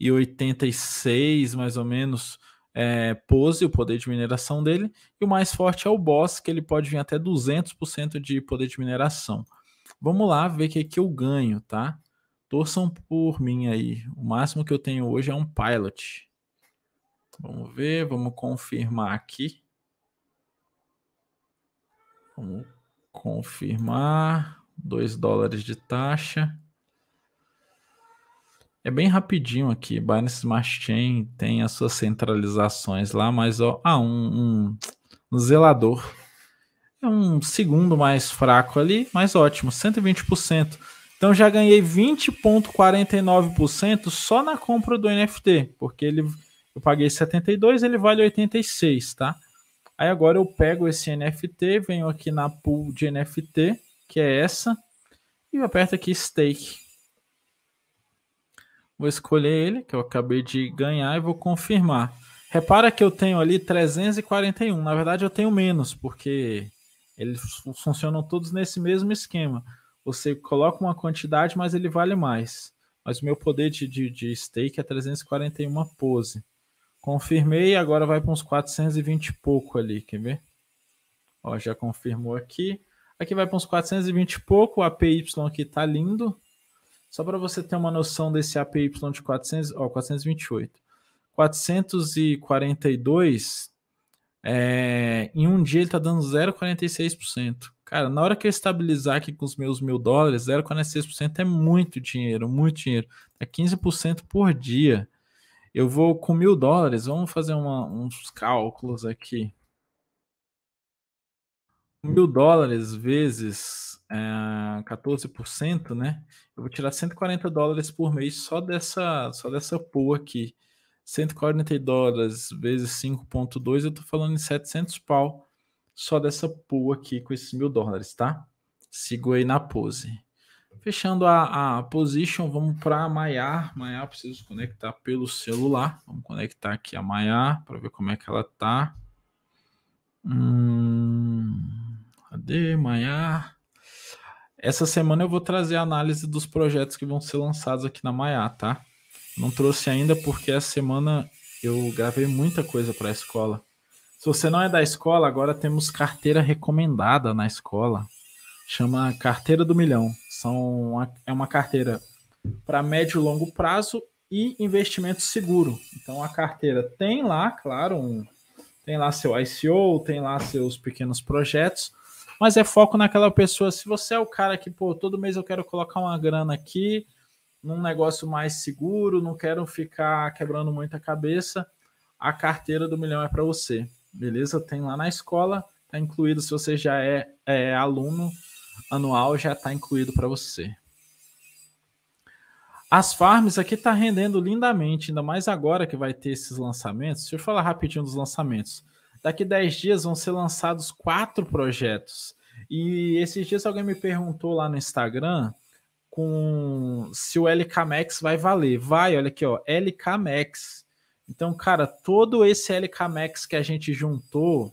e 86, mais ou menos, é, pose, o poder de mineração dele, e o mais forte é o boss, que ele pode vir até 200% de poder de mineração. Vamos lá ver o que, é que eu ganho, tá? Torçam por mim aí. O máximo que eu tenho hoje é um pilot. Vamos ver, vamos confirmar aqui. Vamos confirmar. 2 dólares de taxa. É bem rapidinho aqui. Binance Smart Chain tem as suas centralizações lá, mas ó, ah, um, um, um zelador. É um segundo mais fraco ali, mas ótimo, 120%. Então já ganhei 20,49% só na compra do NFT, porque ele eu paguei 72, ele vale 86, tá? Aí agora eu pego esse NFT, venho aqui na pool de NFT, que é essa, e aperto aqui stake. Vou escolher ele, que eu acabei de ganhar, e vou confirmar. Repara que eu tenho ali 341. Na verdade, eu tenho menos, porque eles funcionam todos nesse mesmo esquema. Você coloca uma quantidade, mas ele vale mais. Mas o meu poder de, de, de stake é 341 pose. Confirmei, agora vai para uns 420 e pouco ali, quer ver? Ó, já confirmou aqui. Aqui vai para uns 420 e pouco, o APY aqui está lindo. Só para você ter uma noção desse APY de 400, ó, 428. 442, é, em um dia ele está dando 0,46%. Cara, na hora que eu estabilizar aqui com os meus mil dólares, 0,46% é muito dinheiro, muito dinheiro. É 15% por dia. Eu vou com mil dólares, vamos fazer uma, uns cálculos aqui. Mil dólares vezes é, 14%, né? Eu vou tirar 140 dólares por mês só dessa, só dessa pool aqui. 140 dólares vezes 5.2, eu tô falando em 700 pau só dessa pool aqui com esses mil dólares, tá? Sigo aí na pose. Fechando a, a position, vamos para a Maiar. Maiar, preciso conectar pelo celular. Vamos conectar aqui a Maiar para ver como é que ela está. Hum, cadê Maiar? Essa semana eu vou trazer a análise dos projetos que vão ser lançados aqui na Maiar, tá? Não trouxe ainda porque essa semana eu gravei muita coisa para a escola. Se você não é da escola, agora temos carteira recomendada na escola chama Carteira do Milhão. São uma, é uma carteira para médio e longo prazo e investimento seguro. Então a carteira tem lá, claro, um, tem lá seu ICO, tem lá seus pequenos projetos, mas é foco naquela pessoa. Se você é o cara que, pô, todo mês eu quero colocar uma grana aqui, num negócio mais seguro, não quero ficar quebrando muita cabeça, a carteira do milhão é para você. Beleza? Tem lá na escola, tá incluído se você já é, é aluno anual já está incluído para você. As farms aqui está rendendo lindamente, ainda mais agora que vai ter esses lançamentos. Deixa eu falar rapidinho dos lançamentos. Daqui 10 dias vão ser lançados quatro projetos. E esses dias alguém me perguntou lá no Instagram com se o LK Max vai valer. Vai, olha aqui, ó, LK Max. Então, cara, todo esse LK Max que a gente juntou,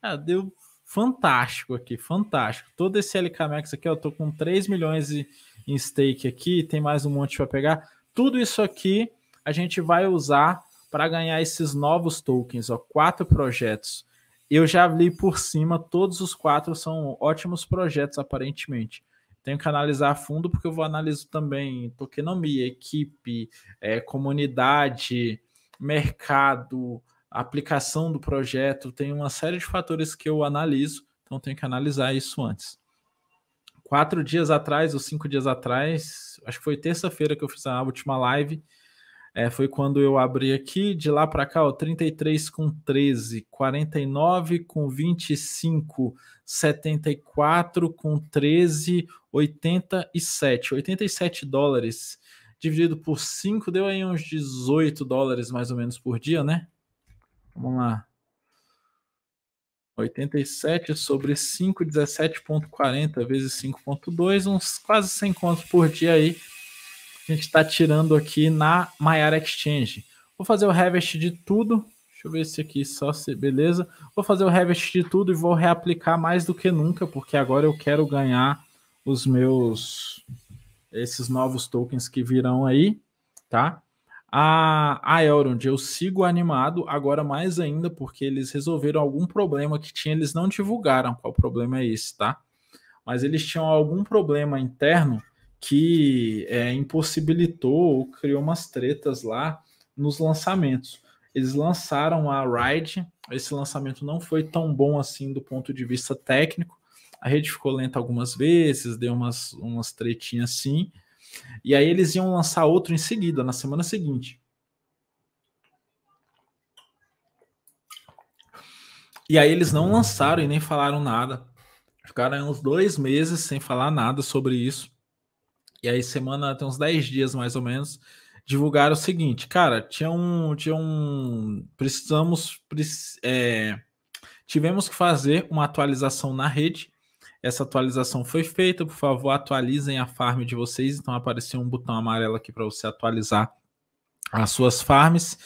ah, deu fantástico aqui, fantástico. Todo esse LK Max aqui, eu tô com 3 milhões de, em stake aqui, tem mais um monte para pegar. Tudo isso aqui a gente vai usar para ganhar esses novos tokens, ó, quatro projetos. Eu já li por cima, todos os quatro são ótimos projetos aparentemente. Tenho que analisar a fundo porque eu vou analisar também tokenomia, equipe, é, comunidade, mercado, a aplicação do projeto, tem uma série de fatores que eu analiso, então tenho que analisar isso antes. Quatro dias atrás, ou cinco dias atrás, acho que foi terça-feira que eu fiz a última live, é, foi quando eu abri aqui, de lá para cá, ó, 33 com 13, 49 com 25, 74 com 13, 87, 87 dólares. Dividido por 5 deu aí uns 18 dólares mais ou menos por dia, né? Vamos lá. 87 sobre 5, 17.40 vezes 5.2, uns quase 100 contos por dia aí. A gente está tirando aqui na Maiara Exchange. Vou fazer o harvest de tudo. Deixa eu ver se aqui só se beleza. Vou fazer o harvest de tudo e vou reaplicar mais do que nunca, porque agora eu quero ganhar os meus esses novos tokens que virão aí, tá? A, a Elrond, eu sigo animado, agora mais ainda, porque eles resolveram algum problema que tinha, eles não divulgaram qual problema é esse, tá? Mas eles tinham algum problema interno que é, impossibilitou ou criou umas tretas lá nos lançamentos. Eles lançaram a Ride, esse lançamento não foi tão bom assim do ponto de vista técnico, a rede ficou lenta algumas vezes, deu umas, umas tretinhas assim, e aí eles iam lançar outro em seguida, na semana seguinte. E aí eles não lançaram e nem falaram nada. Ficaram uns dois meses sem falar nada sobre isso. E aí, semana, tem uns 10 dias mais ou menos, divulgaram o seguinte, cara, tinha um. Tinha um precisamos. É, tivemos que fazer uma atualização na rede essa atualização foi feita, por favor, atualizem a farm de vocês. Então apareceu um botão amarelo aqui para você atualizar as suas farms.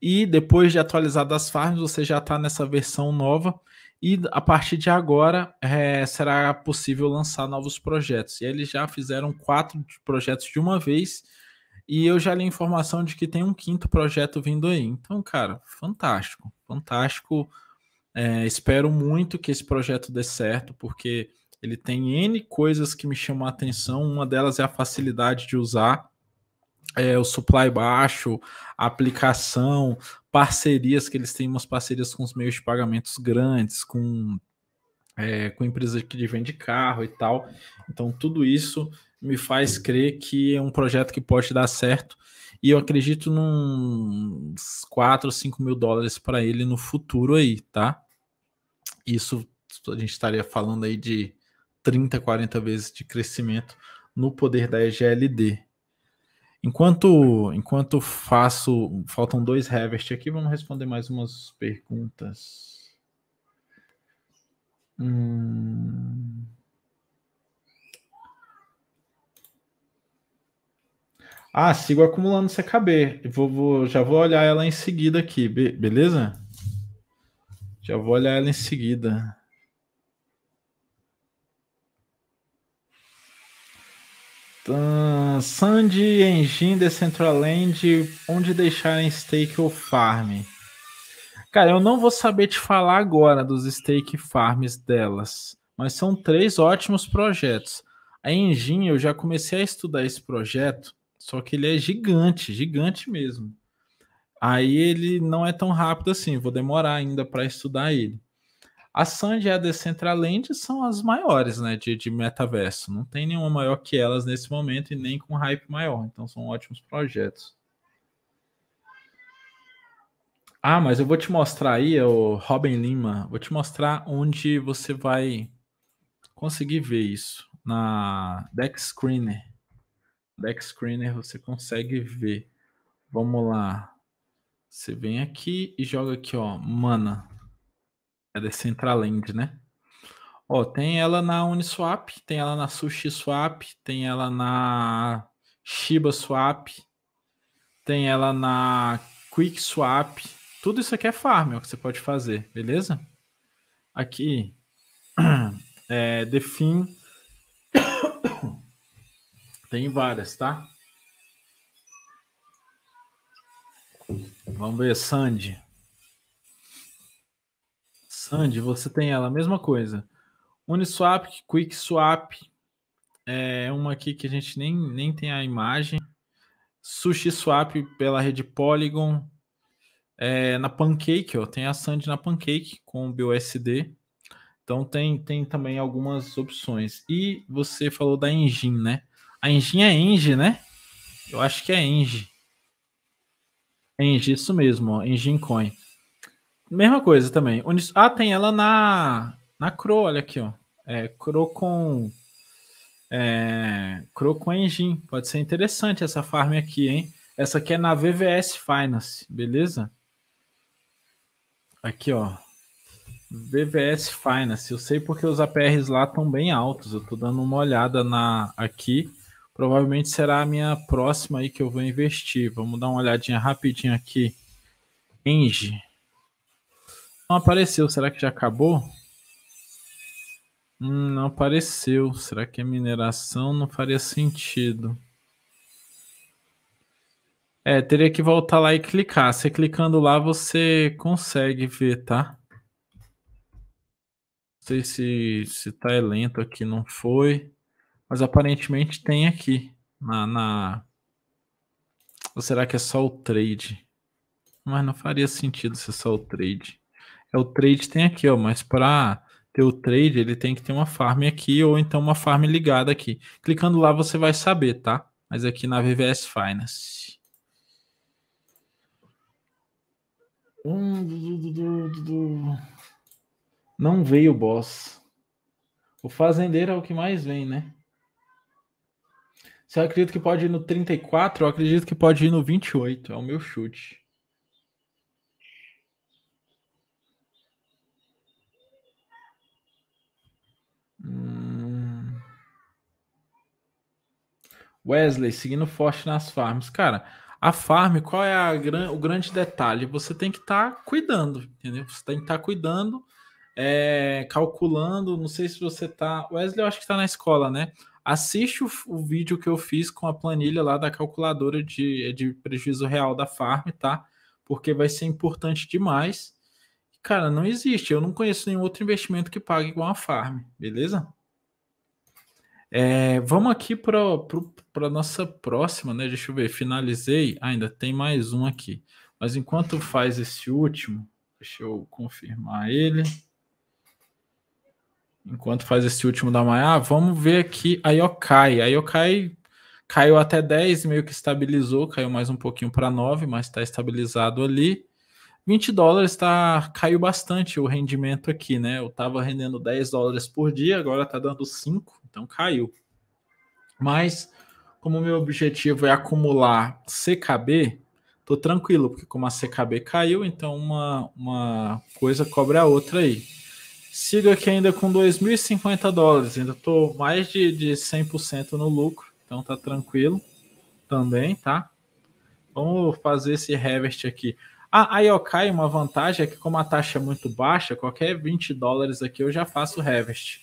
E depois de atualizar as farms, você já está nessa versão nova. E a partir de agora é, será possível lançar novos projetos. E eles já fizeram quatro projetos de uma vez. E eu já li a informação de que tem um quinto projeto vindo aí. Então, cara, fantástico. Fantástico é, espero muito que esse projeto dê certo, porque ele tem N coisas que me chamam a atenção. Uma delas é a facilidade de usar, é, o supply baixo, a aplicação, parcerias, que eles têm umas parcerias com os meios de pagamentos grandes, com, é, com empresas que vende carro e tal. Então, tudo isso me faz crer que é um projeto que pode dar certo. E eu acredito num 4 ou 5 mil dólares para ele no futuro aí, tá? Isso a gente estaria falando aí de 30, 40 vezes de crescimento no poder da EGLD. Enquanto, enquanto faço. Faltam dois Revest aqui, vamos responder mais umas perguntas. Hum. Ah, sigo acumulando CKB. Vou, vou, já vou olhar ela em seguida aqui, be beleza? Já vou olhar ela em seguida. Então, Sandy, Engine, Decentraland, onde deixar em stake ou farm? Cara, eu não vou saber te falar agora dos stake farms delas, mas são três ótimos projetos. A Engine, eu já comecei a estudar esse projeto só que ele é gigante, gigante mesmo. Aí ele não é tão rápido assim, vou demorar ainda para estudar ele. A Sandy e a Decentraland são as maiores, né, de, de metaverso. Não tem nenhuma maior que elas nesse momento e nem com hype maior. Então são ótimos projetos. Ah, mas eu vou te mostrar aí, o Robin Lima, vou te mostrar onde você vai conseguir ver isso na Deck Screener. Deck Screener você consegue ver. Vamos lá. Você vem aqui e joga aqui, ó, mana. É da Centraland, né? Ó, tem ela na Uniswap, tem ela na Sushi Swap, tem ela na Shiba Swap, tem ela na Quick Swap. Tudo isso aqui é farm, ó, é que você pode fazer, beleza? Aqui, (clears throat) é, define tem várias, tá? Vamos ver, Sandy. Sandy, você tem ela, mesma coisa. Uniswap, QuickSwap, é uma aqui que a gente nem, nem tem a imagem. SushiSwap pela rede Polygon. É, na Pancake, ó, tem a Sandy na Pancake com o BUSD. Então tem, tem também algumas opções. E você falou da Engine, né? A Engine é engine, né? Eu acho que é engine. É engine, isso mesmo, ó, Engine Coin. Mesma coisa também. Ah, tem ela na, na Cro, olha aqui, ó. É, Cro com. É, Cro com Engine. Pode ser interessante essa farm aqui, hein? Essa aqui é na VVS Finance, beleza? Aqui, ó. VVS Finance. Eu sei porque os APRs lá estão bem altos. Eu tô dando uma olhada na aqui provavelmente será a minha próxima aí que eu vou investir. Vamos dar uma olhadinha rapidinho aqui. Enge. Não apareceu, será que já acabou? Hum, não apareceu. Será que a mineração não faria sentido? É, teria que voltar lá e clicar. Você clicando lá, você consegue ver, tá? Não sei se, se tá lento aqui, não foi. Mas aparentemente tem aqui. Na, na... Ou será que é só o trade? Mas não faria sentido ser só o trade. É o trade tem aqui, ó, mas para ter o trade, ele tem que ter uma farm aqui ou então uma farm ligada aqui. Clicando lá você vai saber, tá? Mas aqui na VVS Finance. Não veio o boss. O fazendeiro é o que mais vem, né? Você acredita que pode ir no 34? Eu acredito que pode ir no 28. É o meu chute. Hum. Wesley, seguindo forte nas farms. Cara, a farm, qual é a gran... o grande detalhe? Você tem que estar tá cuidando, entendeu? Você tem que estar tá cuidando, é... calculando. Não sei se você tá. Wesley, eu acho que está na escola, né? assiste o, o, vídeo que eu fiz com a planilha lá da calculadora de, de prejuízo real da farm, tá? Porque vai ser importante demais. Cara, não existe. Eu não conheço nenhum outro investimento que pague igual a farm, beleza? É, vamos aqui para a nossa próxima, né? Deixa eu ver, finalizei. Ah, ainda tem mais um aqui. Mas enquanto faz esse último, deixa eu confirmar ele enquanto faz esse último da manhã, ah, vamos ver aqui a Yokai. A Yokai caiu até 10, meio que estabilizou, caiu mais um pouquinho para 9, mas está estabilizado ali. 20 dólares tá, caiu bastante o rendimento aqui, né? Eu estava rendendo 10 dólares por dia, agora está dando 5, então caiu. Mas, como meu objetivo é acumular CKB, tô tranquilo, porque como a CKB caiu, então uma, uma coisa cobre a outra aí. Sigo aqui ainda com 2.050 dólares, ainda estou mais de, de 100% no lucro, então tá tranquilo também, tá? Vamos fazer esse revest aqui. Ah, a Yokai, uma vantagem é que como a taxa é muito baixa, qualquer 20 dólares aqui eu já faço revest.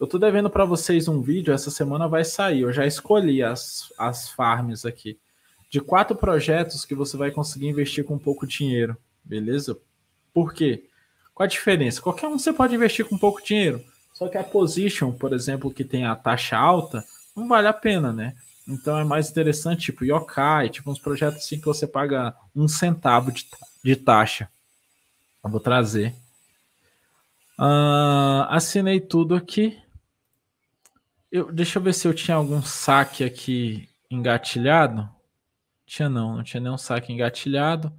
Eu tô devendo para vocês um vídeo, essa semana vai sair. Eu já escolhi as, as farms aqui. De quatro projetos que você vai conseguir investir com pouco dinheiro, beleza? Por quê? Qual a diferença? Qualquer um você pode investir com pouco dinheiro. Só que a position, por exemplo, que tem a taxa alta, não vale a pena, né? Então é mais interessante, tipo Yokai, tipo uns projetos assim que você paga um centavo de, de taxa. Eu vou trazer. Uh, assinei tudo aqui. Eu, deixa eu ver se eu tinha algum saque aqui engatilhado. Tinha não, não tinha nenhum saque engatilhado.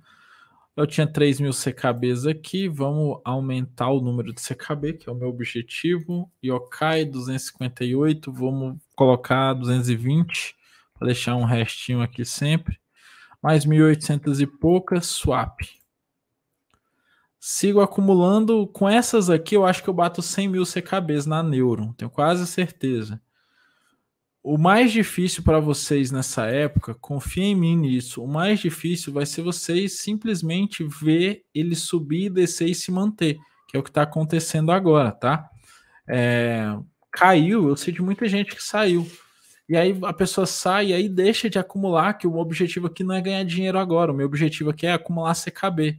Eu tinha 3 mil CKBs aqui, vamos aumentar o número de CKB, que é o meu objetivo. Yokai 258, vamos colocar 220, para deixar um restinho aqui sempre. Mais 1.800 e poucas, swap. Sigo acumulando, com essas aqui eu acho que eu bato 100 mil CKBs na Neuron. tenho quase certeza. O mais difícil para vocês nessa época, confiem em mim nisso, o mais difícil vai ser vocês simplesmente ver ele subir, descer e se manter, que é o que está acontecendo agora, tá? É, caiu, eu sei de muita gente que saiu. E aí a pessoa sai e aí deixa de acumular, que o objetivo aqui não é ganhar dinheiro agora, o meu objetivo aqui é acumular CKB.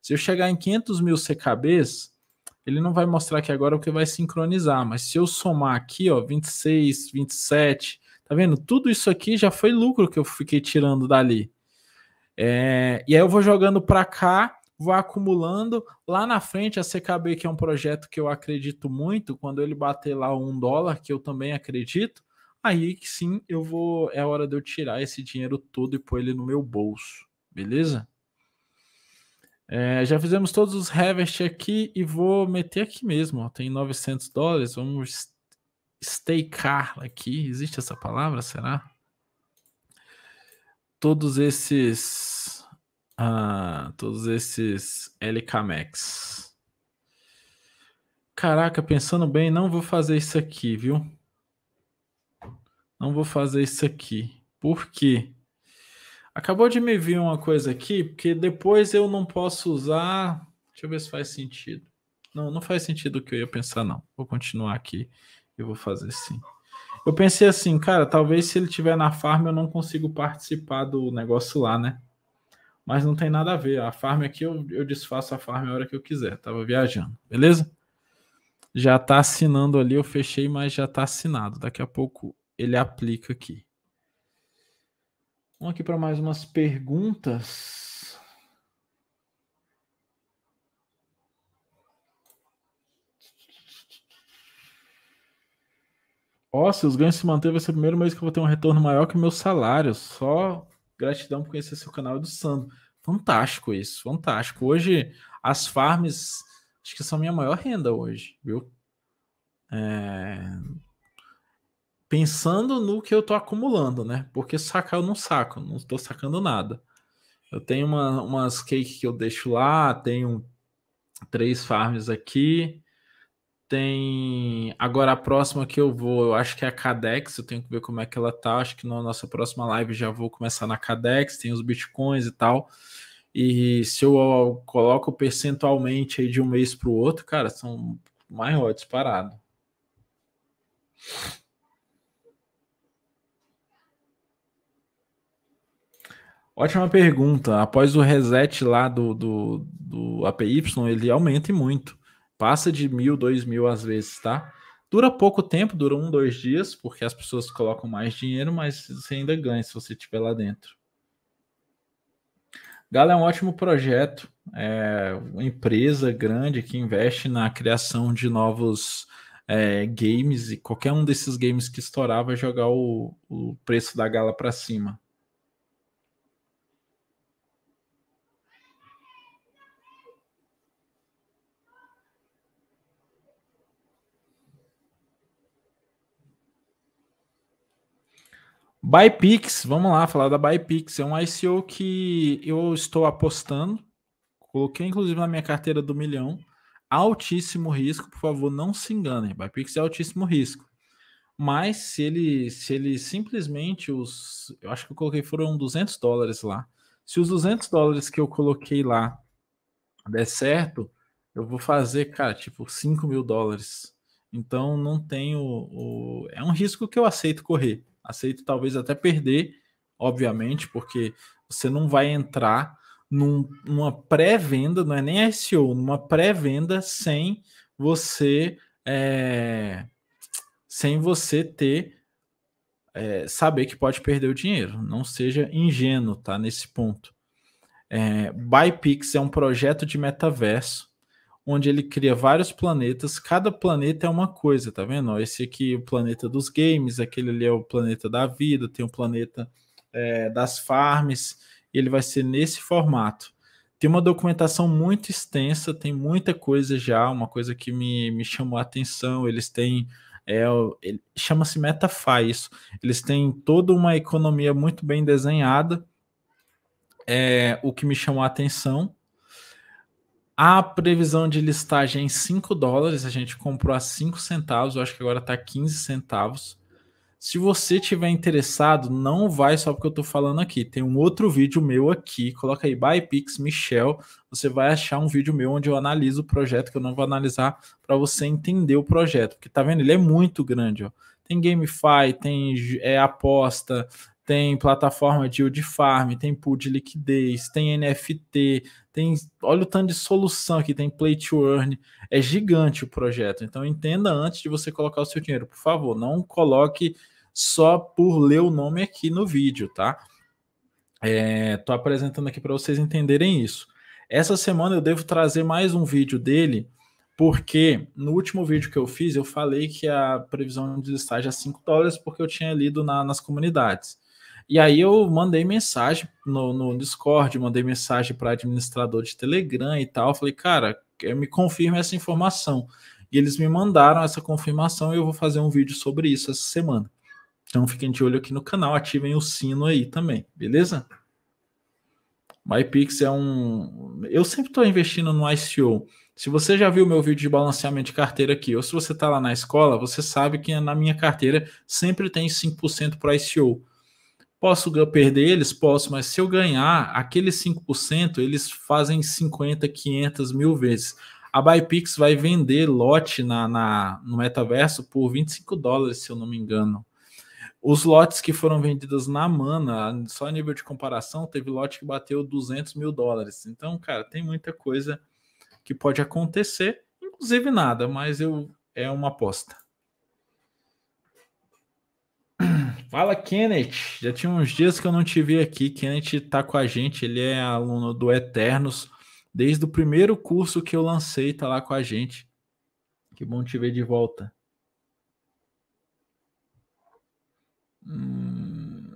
Se eu chegar em 500 mil CKBs, ele não vai mostrar aqui agora porque vai sincronizar, mas se eu somar aqui, ó, 26, 27, tá vendo? Tudo isso aqui já foi lucro que eu fiquei tirando dali. É, e aí eu vou jogando para cá, vou acumulando. Lá na frente, a CKB, que é um projeto que eu acredito muito, quando ele bater lá um dólar, que eu também acredito, aí sim eu vou. É hora de eu tirar esse dinheiro todo e pôr ele no meu bolso, beleza? É, já fizemos todos os Harvest aqui e vou meter aqui mesmo. Ó, tem 900 dólares. Vamos stakear aqui. Existe essa palavra? Será? Todos esses. Ah, todos esses LKMX. Caraca, pensando bem, não vou fazer isso aqui, viu? Não vou fazer isso aqui. Por quê? Acabou de me vir uma coisa aqui, porque depois eu não posso usar. Deixa eu ver se faz sentido. Não, não faz sentido o que eu ia pensar, não. Vou continuar aqui e vou fazer sim. Eu pensei assim, cara, talvez se ele tiver na farm eu não consigo participar do negócio lá, né? Mas não tem nada a ver. A farm aqui eu, eu desfaço a farm a hora que eu quiser. Tava viajando, beleza? Já tá assinando ali, eu fechei, mas já tá assinado. Daqui a pouco ele aplica aqui. Vamos aqui para mais umas perguntas. Ó, oh, se os ganhos se manter, vai ser o primeiro mês que eu vou ter um retorno maior que o meu salário. Só gratidão por conhecer seu canal do Sandro. Fantástico isso, fantástico. Hoje, as farms, acho que são minha maior renda hoje, viu? É, pensando no que eu tô acumulando, né? Porque sacar eu não saco, não estou sacando nada. Eu tenho uma, umas cakes que eu deixo lá, tenho três farms aqui. Tem. Agora a próxima que eu vou, eu acho que é a Cadex, eu tenho que ver como é que ela tá. Acho que na nossa próxima live já vou começar na Cadex, tem os bitcoins e tal. E se eu coloco percentualmente aí de um mês para o outro, cara, são maior disparado. Ótima pergunta. Após o reset lá do, do, do APY, ele aumenta muito. Passa de mil, dois mil às vezes, tá? Dura pouco tempo, dura um, dois dias, porque as pessoas colocam mais dinheiro, mas você ainda ganha se você estiver lá dentro. Gala é um ótimo projeto, é uma empresa grande que investe na criação de novos é, games e qualquer um desses games que estourar vai jogar o, o preço da Gala para cima. ByPix, vamos lá falar da ByPix. É um ICO que eu estou apostando. Coloquei inclusive na minha carteira do milhão. Altíssimo risco, por favor, não se enganem. ByPix é altíssimo risco. Mas se ele, se ele simplesmente os. Eu acho que eu coloquei foram 200 dólares lá. Se os 200 dólares que eu coloquei lá der certo, eu vou fazer, cara, tipo 5 mil dólares. Então não tenho. O, é um risco que eu aceito correr aceito talvez até perder, obviamente, porque você não vai entrar num, numa pré-venda, não é nem SEO, numa pré-venda sem você é, sem você ter é, saber que pode perder o dinheiro. Não seja ingênuo, tá? Nesse ponto. É, ByPix é um projeto de metaverso onde ele cria vários planetas. Cada planeta é uma coisa, tá vendo? Esse aqui é o planeta dos games, aquele ali é o planeta da vida, tem o planeta é, das farms. Ele vai ser nesse formato. Tem uma documentação muito extensa, tem muita coisa já, uma coisa que me, me chamou a atenção. Eles têm. É, Chama-se MetaFi isso. Eles têm toda uma economia muito bem desenhada. É, o que me chamou a atenção a previsão de listagem é em 5 dólares, a gente comprou a 5 centavos, eu acho que agora está 15 centavos. Se você tiver interessado, não vai só porque eu estou falando aqui. Tem um outro vídeo meu aqui, coloca aí BuyPix Michel, você vai achar um vídeo meu onde eu analiso o projeto, que eu não vou analisar para você entender o projeto, porque tá vendo, ele é muito grande, ó. Tem GameFi, tem é, aposta, tem plataforma de yield farm, tem pool de liquidez, tem NFT, tem, olha o tanto de solução aqui tem play to earn. É gigante o projeto. Então entenda antes de você colocar o seu dinheiro, por favor. Não coloque só por ler o nome aqui no vídeo, tá? Estou é, apresentando aqui para vocês entenderem isso. Essa semana eu devo trazer mais um vídeo dele, porque no último vídeo que eu fiz eu falei que a previsão de estágio é 5 dólares, porque eu tinha lido na, nas comunidades. E aí eu mandei mensagem no, no Discord, mandei mensagem para administrador de Telegram e tal. Falei, cara, é, me confirma essa informação. E eles me mandaram essa confirmação e eu vou fazer um vídeo sobre isso essa semana. Então fiquem de olho aqui no canal, ativem o sino aí também, beleza? MyPix é um. Eu sempre estou investindo no ICO. Se você já viu meu vídeo de balanceamento de carteira aqui, ou se você está lá na escola, você sabe que na minha carteira sempre tem 5% para ICO. Posso perder eles? Posso, mas se eu ganhar, aqueles 5%, eles fazem 50, 500 mil vezes. A Bypix vai vender lote na, na, no metaverso por 25 dólares, se eu não me engano. Os lotes que foram vendidos na Mana, só a nível de comparação, teve lote que bateu 200 mil dólares. Então, cara, tem muita coisa que pode acontecer, inclusive nada, mas eu é uma aposta. Fala, Kenneth. Já tinha uns dias que eu não te vi aqui. Kenneth está com a gente, ele é aluno do Eternos. Desde o primeiro curso que eu lancei, está lá com a gente. Que bom te ver de volta. Hum...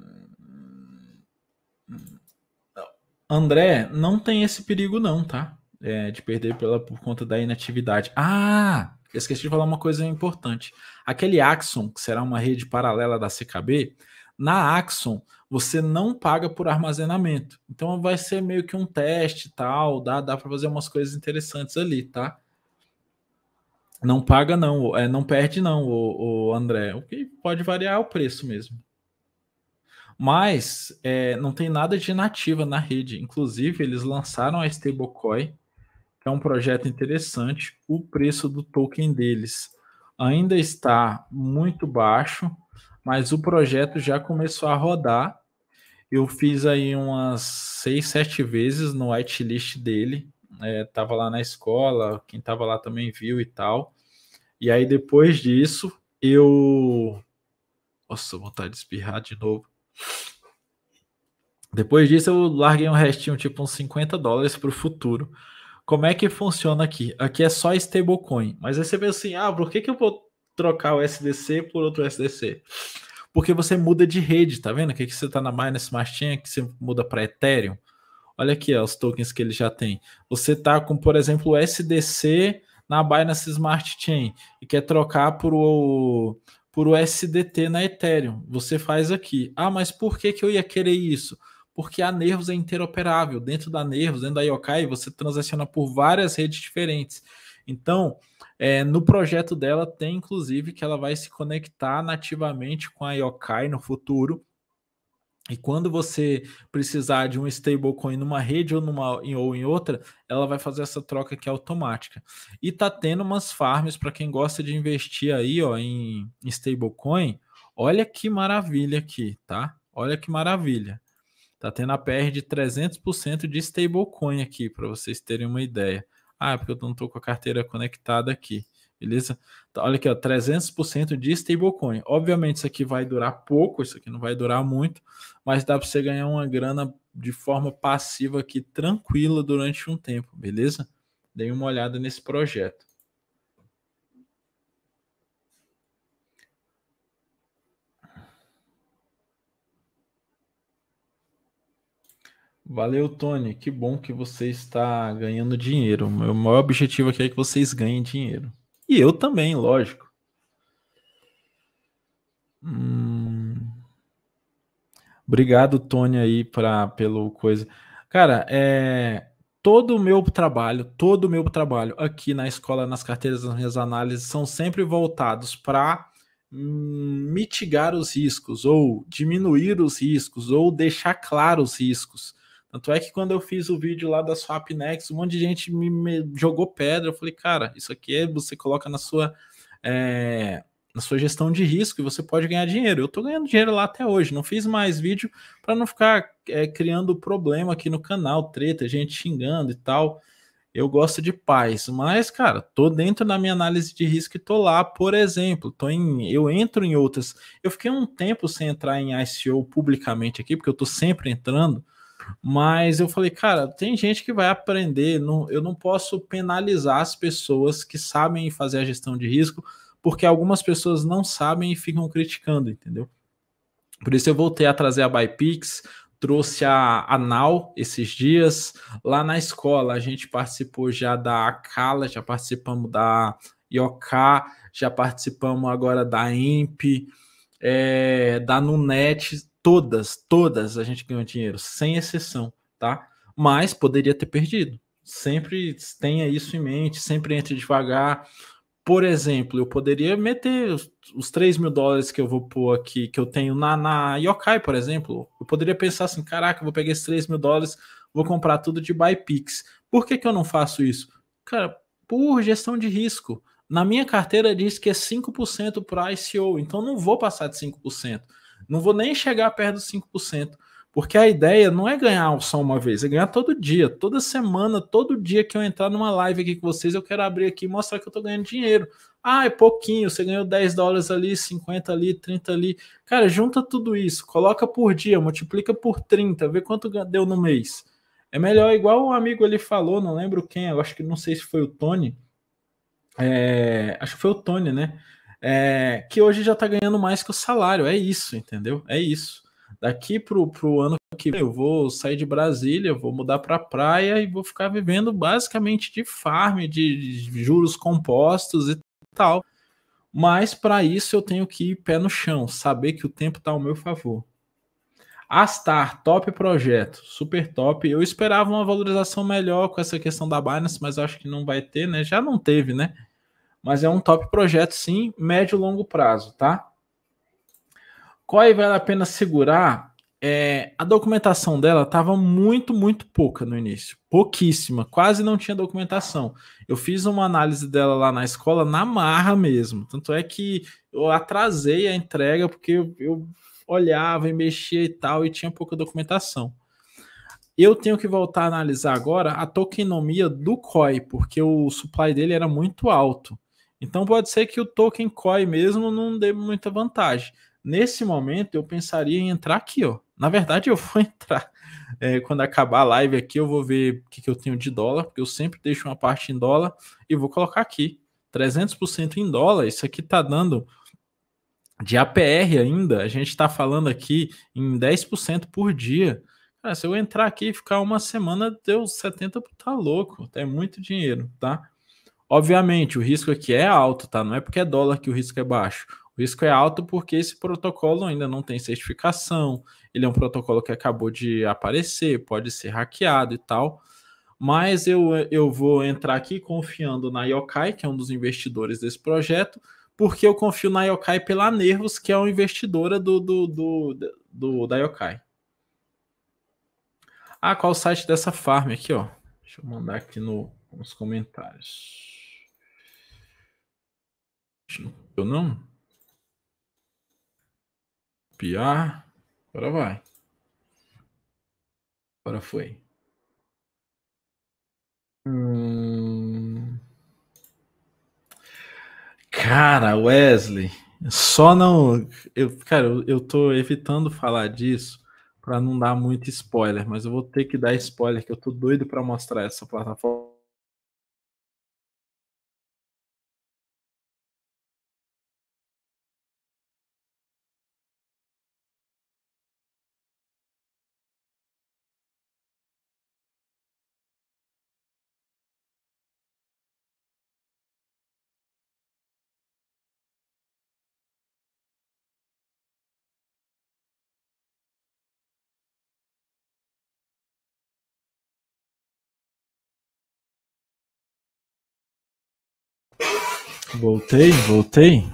André, não tem esse perigo não, tá? É, de perder pela, por conta da inatividade. Ah, esqueci de falar uma coisa importante. Aquele Axon, que será uma rede paralela da CKB, na Axon você não paga por armazenamento. Então vai ser meio que um teste tal, dá, dá para fazer umas coisas interessantes ali, tá? Não paga não, é, não perde não, o, o André. O que pode variar é o preço mesmo. Mas é, não tem nada de nativa na rede. Inclusive, eles lançaram a Stablecoin, que é um projeto interessante. O preço do token deles ainda está muito baixo, mas o projeto já começou a rodar. Eu fiz aí umas seis, sete vezes no whitelist dele. É, tava lá na escola, quem tava lá também viu e tal. E aí depois disso, eu. Nossa, vontade de espirrar de novo. Depois disso, eu larguei um restinho, tipo uns 50 dólares para o futuro como é que funciona aqui? Aqui é só stablecoin. Mas aí você vê assim, ah, por que, que eu vou trocar o SDC por outro SDC? Porque você muda de rede, tá vendo? Que você está na Binance Smart Chain, que você muda para Ethereum. Olha aqui ó, os tokens que ele já tem. Você tá com, por exemplo, o SDC na Binance Smart Chain e quer trocar por o, por o SDT na Ethereum. Você faz aqui. Ah, mas por que, que eu ia querer isso? porque a Nervos é interoperável. Dentro da Nervos, dentro da Yokai, você transaciona por várias redes diferentes. Então, é, no projeto dela tem inclusive que ela vai se conectar nativamente com a Yokai no futuro. E quando você precisar de um stablecoin numa rede ou, numa, ou em outra, ela vai fazer essa troca que é automática. E tá tendo umas farms para quem gosta de investir aí ó, em, em stablecoin. Olha que maravilha aqui, tá? Olha que maravilha. Tá tendo a PR de 300% de stablecoin aqui, para vocês terem uma ideia. Ah, é porque eu não estou com a carteira conectada aqui, beleza? Então, olha aqui, ó, 300% de stablecoin. Obviamente, isso aqui vai durar pouco, isso aqui não vai durar muito, mas dá para você ganhar uma grana de forma passiva aqui, tranquila, durante um tempo, beleza? Dei uma olhada nesse projeto. Valeu, Tony. Que bom que você está ganhando dinheiro. Meu maior objetivo aqui é que vocês ganhem dinheiro. E eu também, lógico. Hum... Obrigado, Tony, aí pra, pelo coisa. Cara, é... todo o meu trabalho, todo o meu trabalho aqui na escola, nas carteiras, nas minhas análises, são sempre voltados para hum, mitigar os riscos, ou diminuir os riscos, ou deixar claros os riscos. Tanto é que quando eu fiz o vídeo lá da Swap Next, um monte de gente me, me jogou pedra. Eu falei, cara, isso aqui é, você coloca na sua, é, na sua gestão de risco e você pode ganhar dinheiro. Eu tô ganhando dinheiro lá até hoje. Não fiz mais vídeo para não ficar é, criando problema aqui no canal, treta, gente xingando e tal. Eu gosto de paz, mas, cara, tô dentro da minha análise de risco e tô lá, por exemplo, tô em, eu entro em outras. Eu fiquei um tempo sem entrar em ICO publicamente aqui, porque eu tô sempre entrando, mas eu falei, cara, tem gente que vai aprender, não, eu não posso penalizar as pessoas que sabem fazer a gestão de risco, porque algumas pessoas não sabem e ficam criticando, entendeu? Por isso eu voltei a trazer a Bypix, trouxe a Anal esses dias lá na escola. A gente participou já da Cala já participamos da IOK, já participamos agora da IMP, é, eh, da Nunet todas, todas a gente ganhou dinheiro, sem exceção, tá? Mas poderia ter perdido. Sempre tenha isso em mente, sempre entre devagar. Por exemplo, eu poderia meter os, os 3 mil dólares que eu vou pôr aqui, que eu tenho na, na Yokai, por exemplo. Eu poderia pensar assim: caraca, eu vou pegar esses 3 mil dólares, vou comprar tudo de buy Por que, que eu não faço isso? Cara, por gestão de risco. Na minha carteira diz que é 5% para ICO, então não vou passar de 5%. Não vou nem chegar perto dos 5%, porque a ideia não é ganhar só uma vez, é ganhar todo dia, toda semana, todo dia que eu entrar numa live aqui com vocês, eu quero abrir aqui e mostrar que eu tô ganhando dinheiro. Ah, é pouquinho, você ganhou 10 dólares ali, 50 ali, 30 ali. Cara, junta tudo isso, coloca por dia, multiplica por 30, vê quanto deu no mês. É melhor, igual um amigo ele falou, não lembro quem, eu acho que não sei se foi o Tony. É, acho que foi o Tony, né? é, que hoje já está ganhando mais que o salário. É isso, entendeu? É isso. Daqui pro, pro ano que vem, eu vou sair de Brasília, vou mudar para praia e vou ficar vivendo basicamente de farm, de, de juros compostos e tal. Mas para isso eu tenho que ir pé no chão, saber que o tempo está ao meu favor. Astar, top projeto, super top. Eu esperava uma valorização melhor com essa questão da Binance, mas acho que não vai ter, né? Já não teve, né? mas é um top projeto sim, médio e longo prazo, tá? Qual aí vale a pena segurar? É, a documentação dela estava muito, muito pouca no início, pouquíssima, quase não tinha documentação. Eu fiz uma análise dela lá na escola na marra mesmo, tanto é que eu atrasei a entrega porque eu, eu olhava e mexia e tal e tinha pouca documentação. Eu tenho que voltar a analisar agora a tokenomia do COI, porque o supply dele era muito alto. Então pode ser que o token COI mesmo não dê muita vantagem. Nesse momento eu pensaria em entrar aqui, ó. Na verdade (laughs) eu vou entrar. É, quando acabar a live aqui eu vou ver o que, que eu tenho de dólar, porque eu sempre deixo uma parte em dólar e vou colocar aqui. 300% em dólar, isso aqui tá dando de APR ainda, a gente está falando aqui em 10% por dia. Cara, se eu entrar aqui e ficar uma semana, deu 70, tá louco, é muito dinheiro, tá? Obviamente, o risco aqui é alto, tá? Não é porque é dólar que o risco é baixo. O risco é alto porque esse protocolo ainda não tem certificação, ele é um protocolo que acabou de aparecer, pode ser hackeado e tal. Mas eu, eu vou entrar aqui confiando na Yokai, que é um dos investidores desse projeto, porque eu confio na Yokai pela Nervos, que é uma investidora do, do, do, do da Yokai. Ah, qual o site dessa farm aqui, ó? Deixa eu mandar aqui no, nos comentários. Eu não? piar Agora vai. Agora foi. Hum... Cara, Wesley, só não. Eu, cara, eu, eu tô evitando falar disso para não dar muito spoiler, mas eu vou ter que dar spoiler, que eu tô doido para mostrar essa plataforma Voltei, voltei.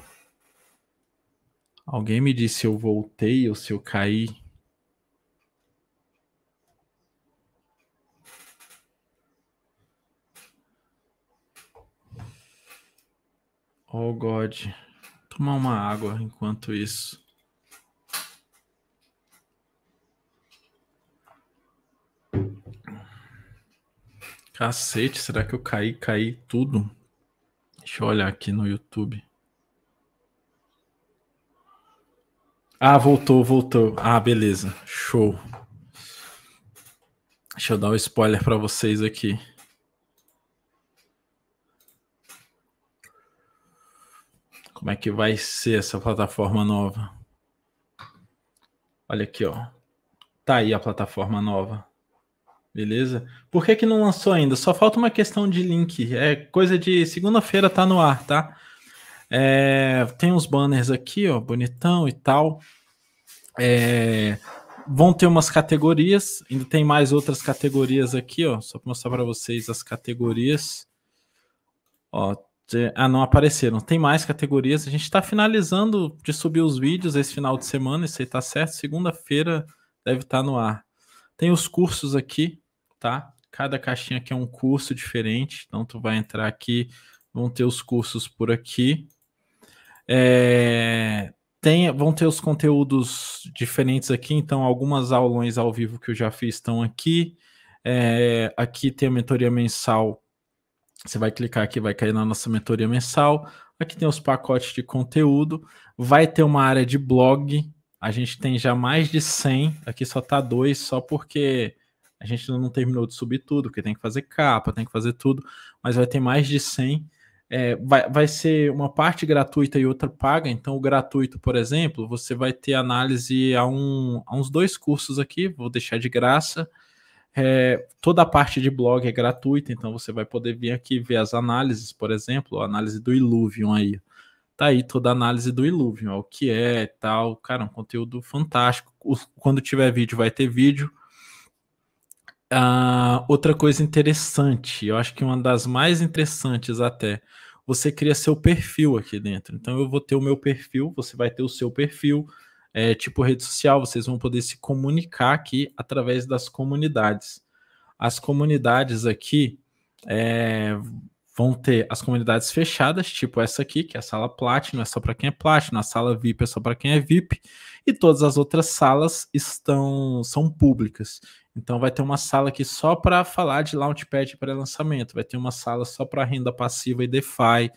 Alguém me disse se eu voltei ou se eu caí. Oh God. Tomar uma água enquanto isso. Cacete, será que eu caí, caí tudo? Deixa eu olhar aqui no YouTube. Ah, voltou, voltou. Ah, beleza. Show. Deixa eu dar um spoiler para vocês aqui. Como é que vai ser essa plataforma nova? Olha aqui, ó. Tá aí a plataforma nova. Beleza? Por que, que não lançou ainda? Só falta uma questão de link. É coisa de segunda-feira, tá no ar, tá? É, tem uns banners aqui, ó, bonitão e tal. É, vão ter umas categorias, ainda tem mais outras categorias aqui, ó, só para mostrar para vocês as categorias. Ó, ah, não apareceram. Tem mais categorias. A gente está finalizando de subir os vídeos esse final de semana, isso aí tá certo. Segunda-feira deve estar tá no ar. Tem os cursos aqui, tá? Cada caixinha aqui é um curso diferente, então tu vai entrar aqui, vão ter os cursos por aqui. É, tem, vão ter os conteúdos diferentes aqui, então algumas aulões ao vivo que eu já fiz estão aqui. É, aqui tem a mentoria mensal. Você vai clicar aqui, vai cair na nossa mentoria mensal. Aqui tem os pacotes de conteúdo. Vai ter uma área de blog. A gente tem já mais de 100. Aqui só tá dois, só porque a gente não terminou de subir tudo, porque tem que fazer capa, tem que fazer tudo, mas vai ter mais de 100. É, vai, vai ser uma parte gratuita e outra paga. Então, o gratuito, por exemplo, você vai ter análise a, um, a uns dois cursos aqui, vou deixar de graça. É, toda a parte de blog é gratuita, então você vai poder vir aqui ver as análises, por exemplo, a análise do Iluvion aí. Tá aí toda a análise do Iluvion ó, o que é tal. Cara, um conteúdo fantástico. Quando tiver vídeo, vai ter vídeo. Ah, outra coisa interessante, eu acho que uma das mais interessantes até, você cria seu perfil aqui dentro. Então eu vou ter o meu perfil, você vai ter o seu perfil, é, tipo rede social, vocês vão poder se comunicar aqui através das comunidades. As comunidades aqui é, vão ter as comunidades fechadas, tipo essa aqui, que é a sala Platinum, é só para quem é Platinum, a sala VIP é só para quem é VIP, e todas as outras salas estão são públicas. Então vai ter uma sala aqui só para falar de Launchpad para lançamento, vai ter uma sala só para renda passiva e DeFi,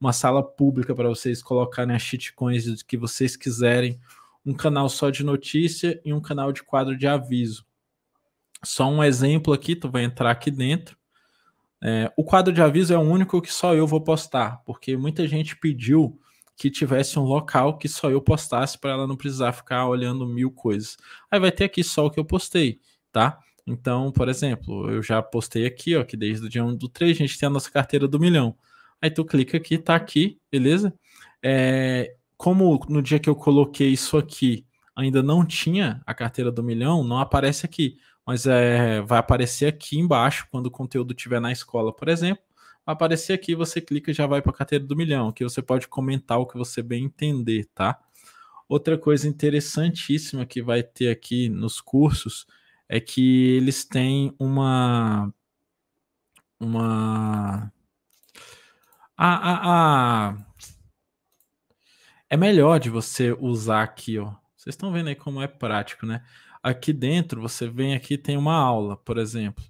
uma sala pública para vocês colocarem as shitcoins que vocês quiserem, um canal só de notícia e um canal de quadro de aviso. Só um exemplo aqui, tu vai entrar aqui dentro. É, o quadro de aviso é o único que só eu vou postar, porque muita gente pediu que tivesse um local que só eu postasse para ela não precisar ficar olhando mil coisas. Aí vai ter aqui só o que eu postei, tá? Então, por exemplo, eu já postei aqui, ó, que desde o dia 1 do 3 a gente tem a nossa carteira do milhão. Aí tu clica aqui, tá aqui, beleza? É, como no dia que eu coloquei isso aqui ainda não tinha a carteira do milhão, não aparece aqui. Mas é, vai aparecer aqui embaixo quando o conteúdo estiver na escola, por exemplo aparecer aqui, você clica e já vai para a carteira do milhão, que você pode comentar o que você bem entender, tá? Outra coisa interessantíssima que vai ter aqui nos cursos é que eles têm uma. Uma. A. a, É melhor de você usar aqui, ó. Vocês estão vendo aí como é prático, né? Aqui dentro, você vem aqui, tem uma aula, por exemplo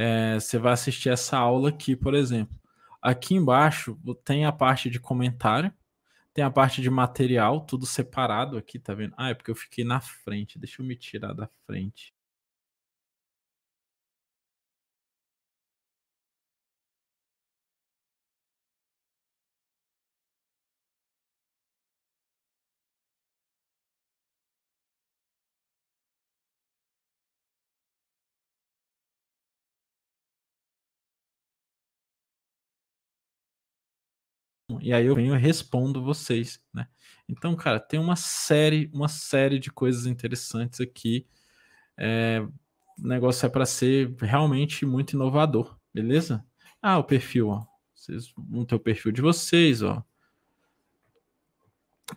é, você vai assistir essa aula aqui, por exemplo. Aqui embaixo tem a parte de comentário, tem a parte de material, tudo separado aqui, tá vendo? Ah, é porque eu fiquei na frente. Deixa eu me tirar da frente. e aí eu venho e respondo vocês, né? Então, cara, tem uma série, uma série de coisas interessantes aqui. É, o negócio é para ser realmente muito inovador, beleza? Ah, o perfil, ó. Vocês vão ter o perfil de vocês, ó.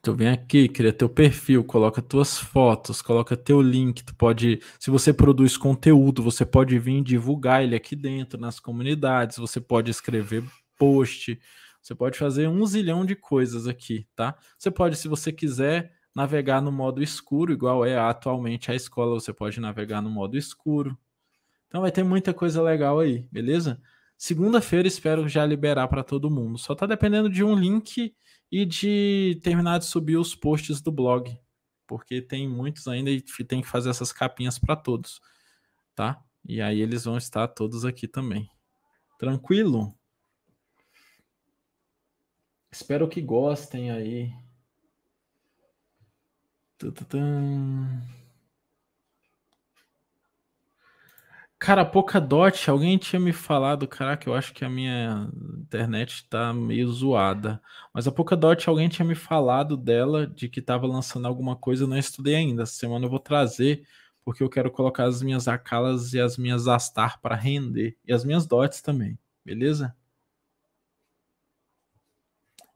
Tu vem aqui, cria teu perfil, coloca tuas fotos, coloca teu link. Tu pode, se você produz conteúdo, você pode vir divulgar ele aqui dentro nas comunidades. Você pode escrever post, você pode fazer um zilhão de coisas aqui, tá? Você pode, se você quiser, navegar no modo escuro, igual é atualmente a escola, você pode navegar no modo escuro. Então vai ter muita coisa legal aí, beleza? Segunda-feira espero já liberar para todo mundo. Só tá dependendo de um link e de terminar de subir os posts do blog, porque tem muitos ainda e tem que fazer essas capinhas para todos, tá? E aí eles vão estar todos aqui também. Tranquilo? Espero que gostem aí. Cara, Polkadot, alguém tinha me falado, caraca, eu acho que a minha internet tá meio zoada. Mas a Polkadot, alguém tinha me falado dela, de que tava lançando alguma coisa, eu não estudei ainda. Essa semana eu vou trazer, porque eu quero colocar as minhas acalas e as minhas astar para render. E as minhas dots também, beleza?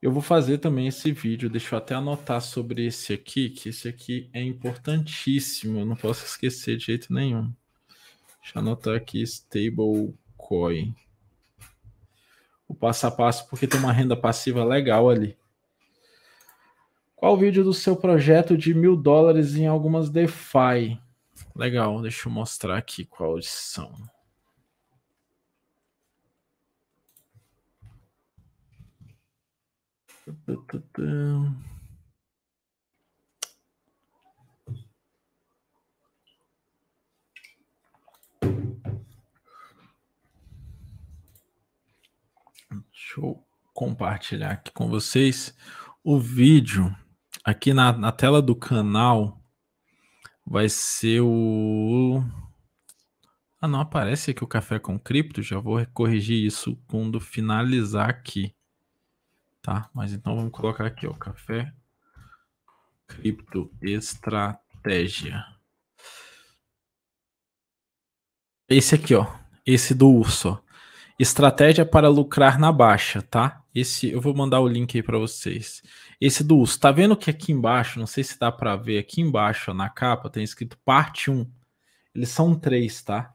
Eu vou fazer também esse vídeo, deixa eu até anotar sobre esse aqui, que esse aqui é importantíssimo, eu não posso esquecer de jeito nenhum. Deixa eu anotar aqui stablecoin. O passo a passo, porque tem uma renda passiva legal ali. Qual o vídeo do seu projeto de mil dólares em algumas DeFi? Legal, deixa eu mostrar aqui quais são. Deixa eu compartilhar aqui com vocês o vídeo aqui na, na tela do canal. Vai ser o. Ah, não, aparece aqui o Café com Cripto. Já vou corrigir isso quando finalizar aqui. Tá, mas então vamos colocar aqui, ó, café cripto estratégia. Esse aqui, ó, esse do urso, Estratégia para lucrar na baixa, tá? Esse eu vou mandar o link aí para vocês. Esse do urso, tá vendo que aqui embaixo, não sei se dá para ver, aqui embaixo ó, na capa tem escrito parte 1. Eles são três, tá?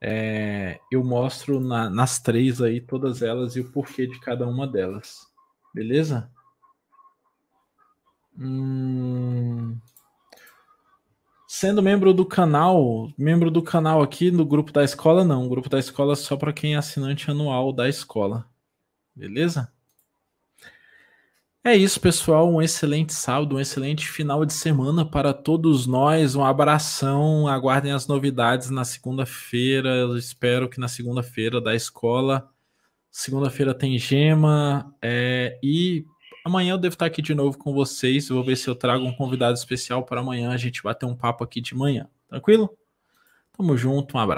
É, eu mostro na, nas três aí, todas elas e o porquê de cada uma delas. Beleza? Hum... Sendo membro do canal, membro do canal aqui no grupo da escola, não. O grupo da escola é só para quem é assinante anual da escola. Beleza? É isso, pessoal. Um excelente sábado, um excelente final de semana para todos nós. Um abração. Aguardem as novidades na segunda-feira. Espero que na segunda-feira da escola Segunda-feira tem Gema. É, e amanhã eu devo estar aqui de novo com vocês. vou ver se eu trago um convidado especial para amanhã. A gente bater um papo aqui de manhã. Tranquilo? Tamo junto, um abraço.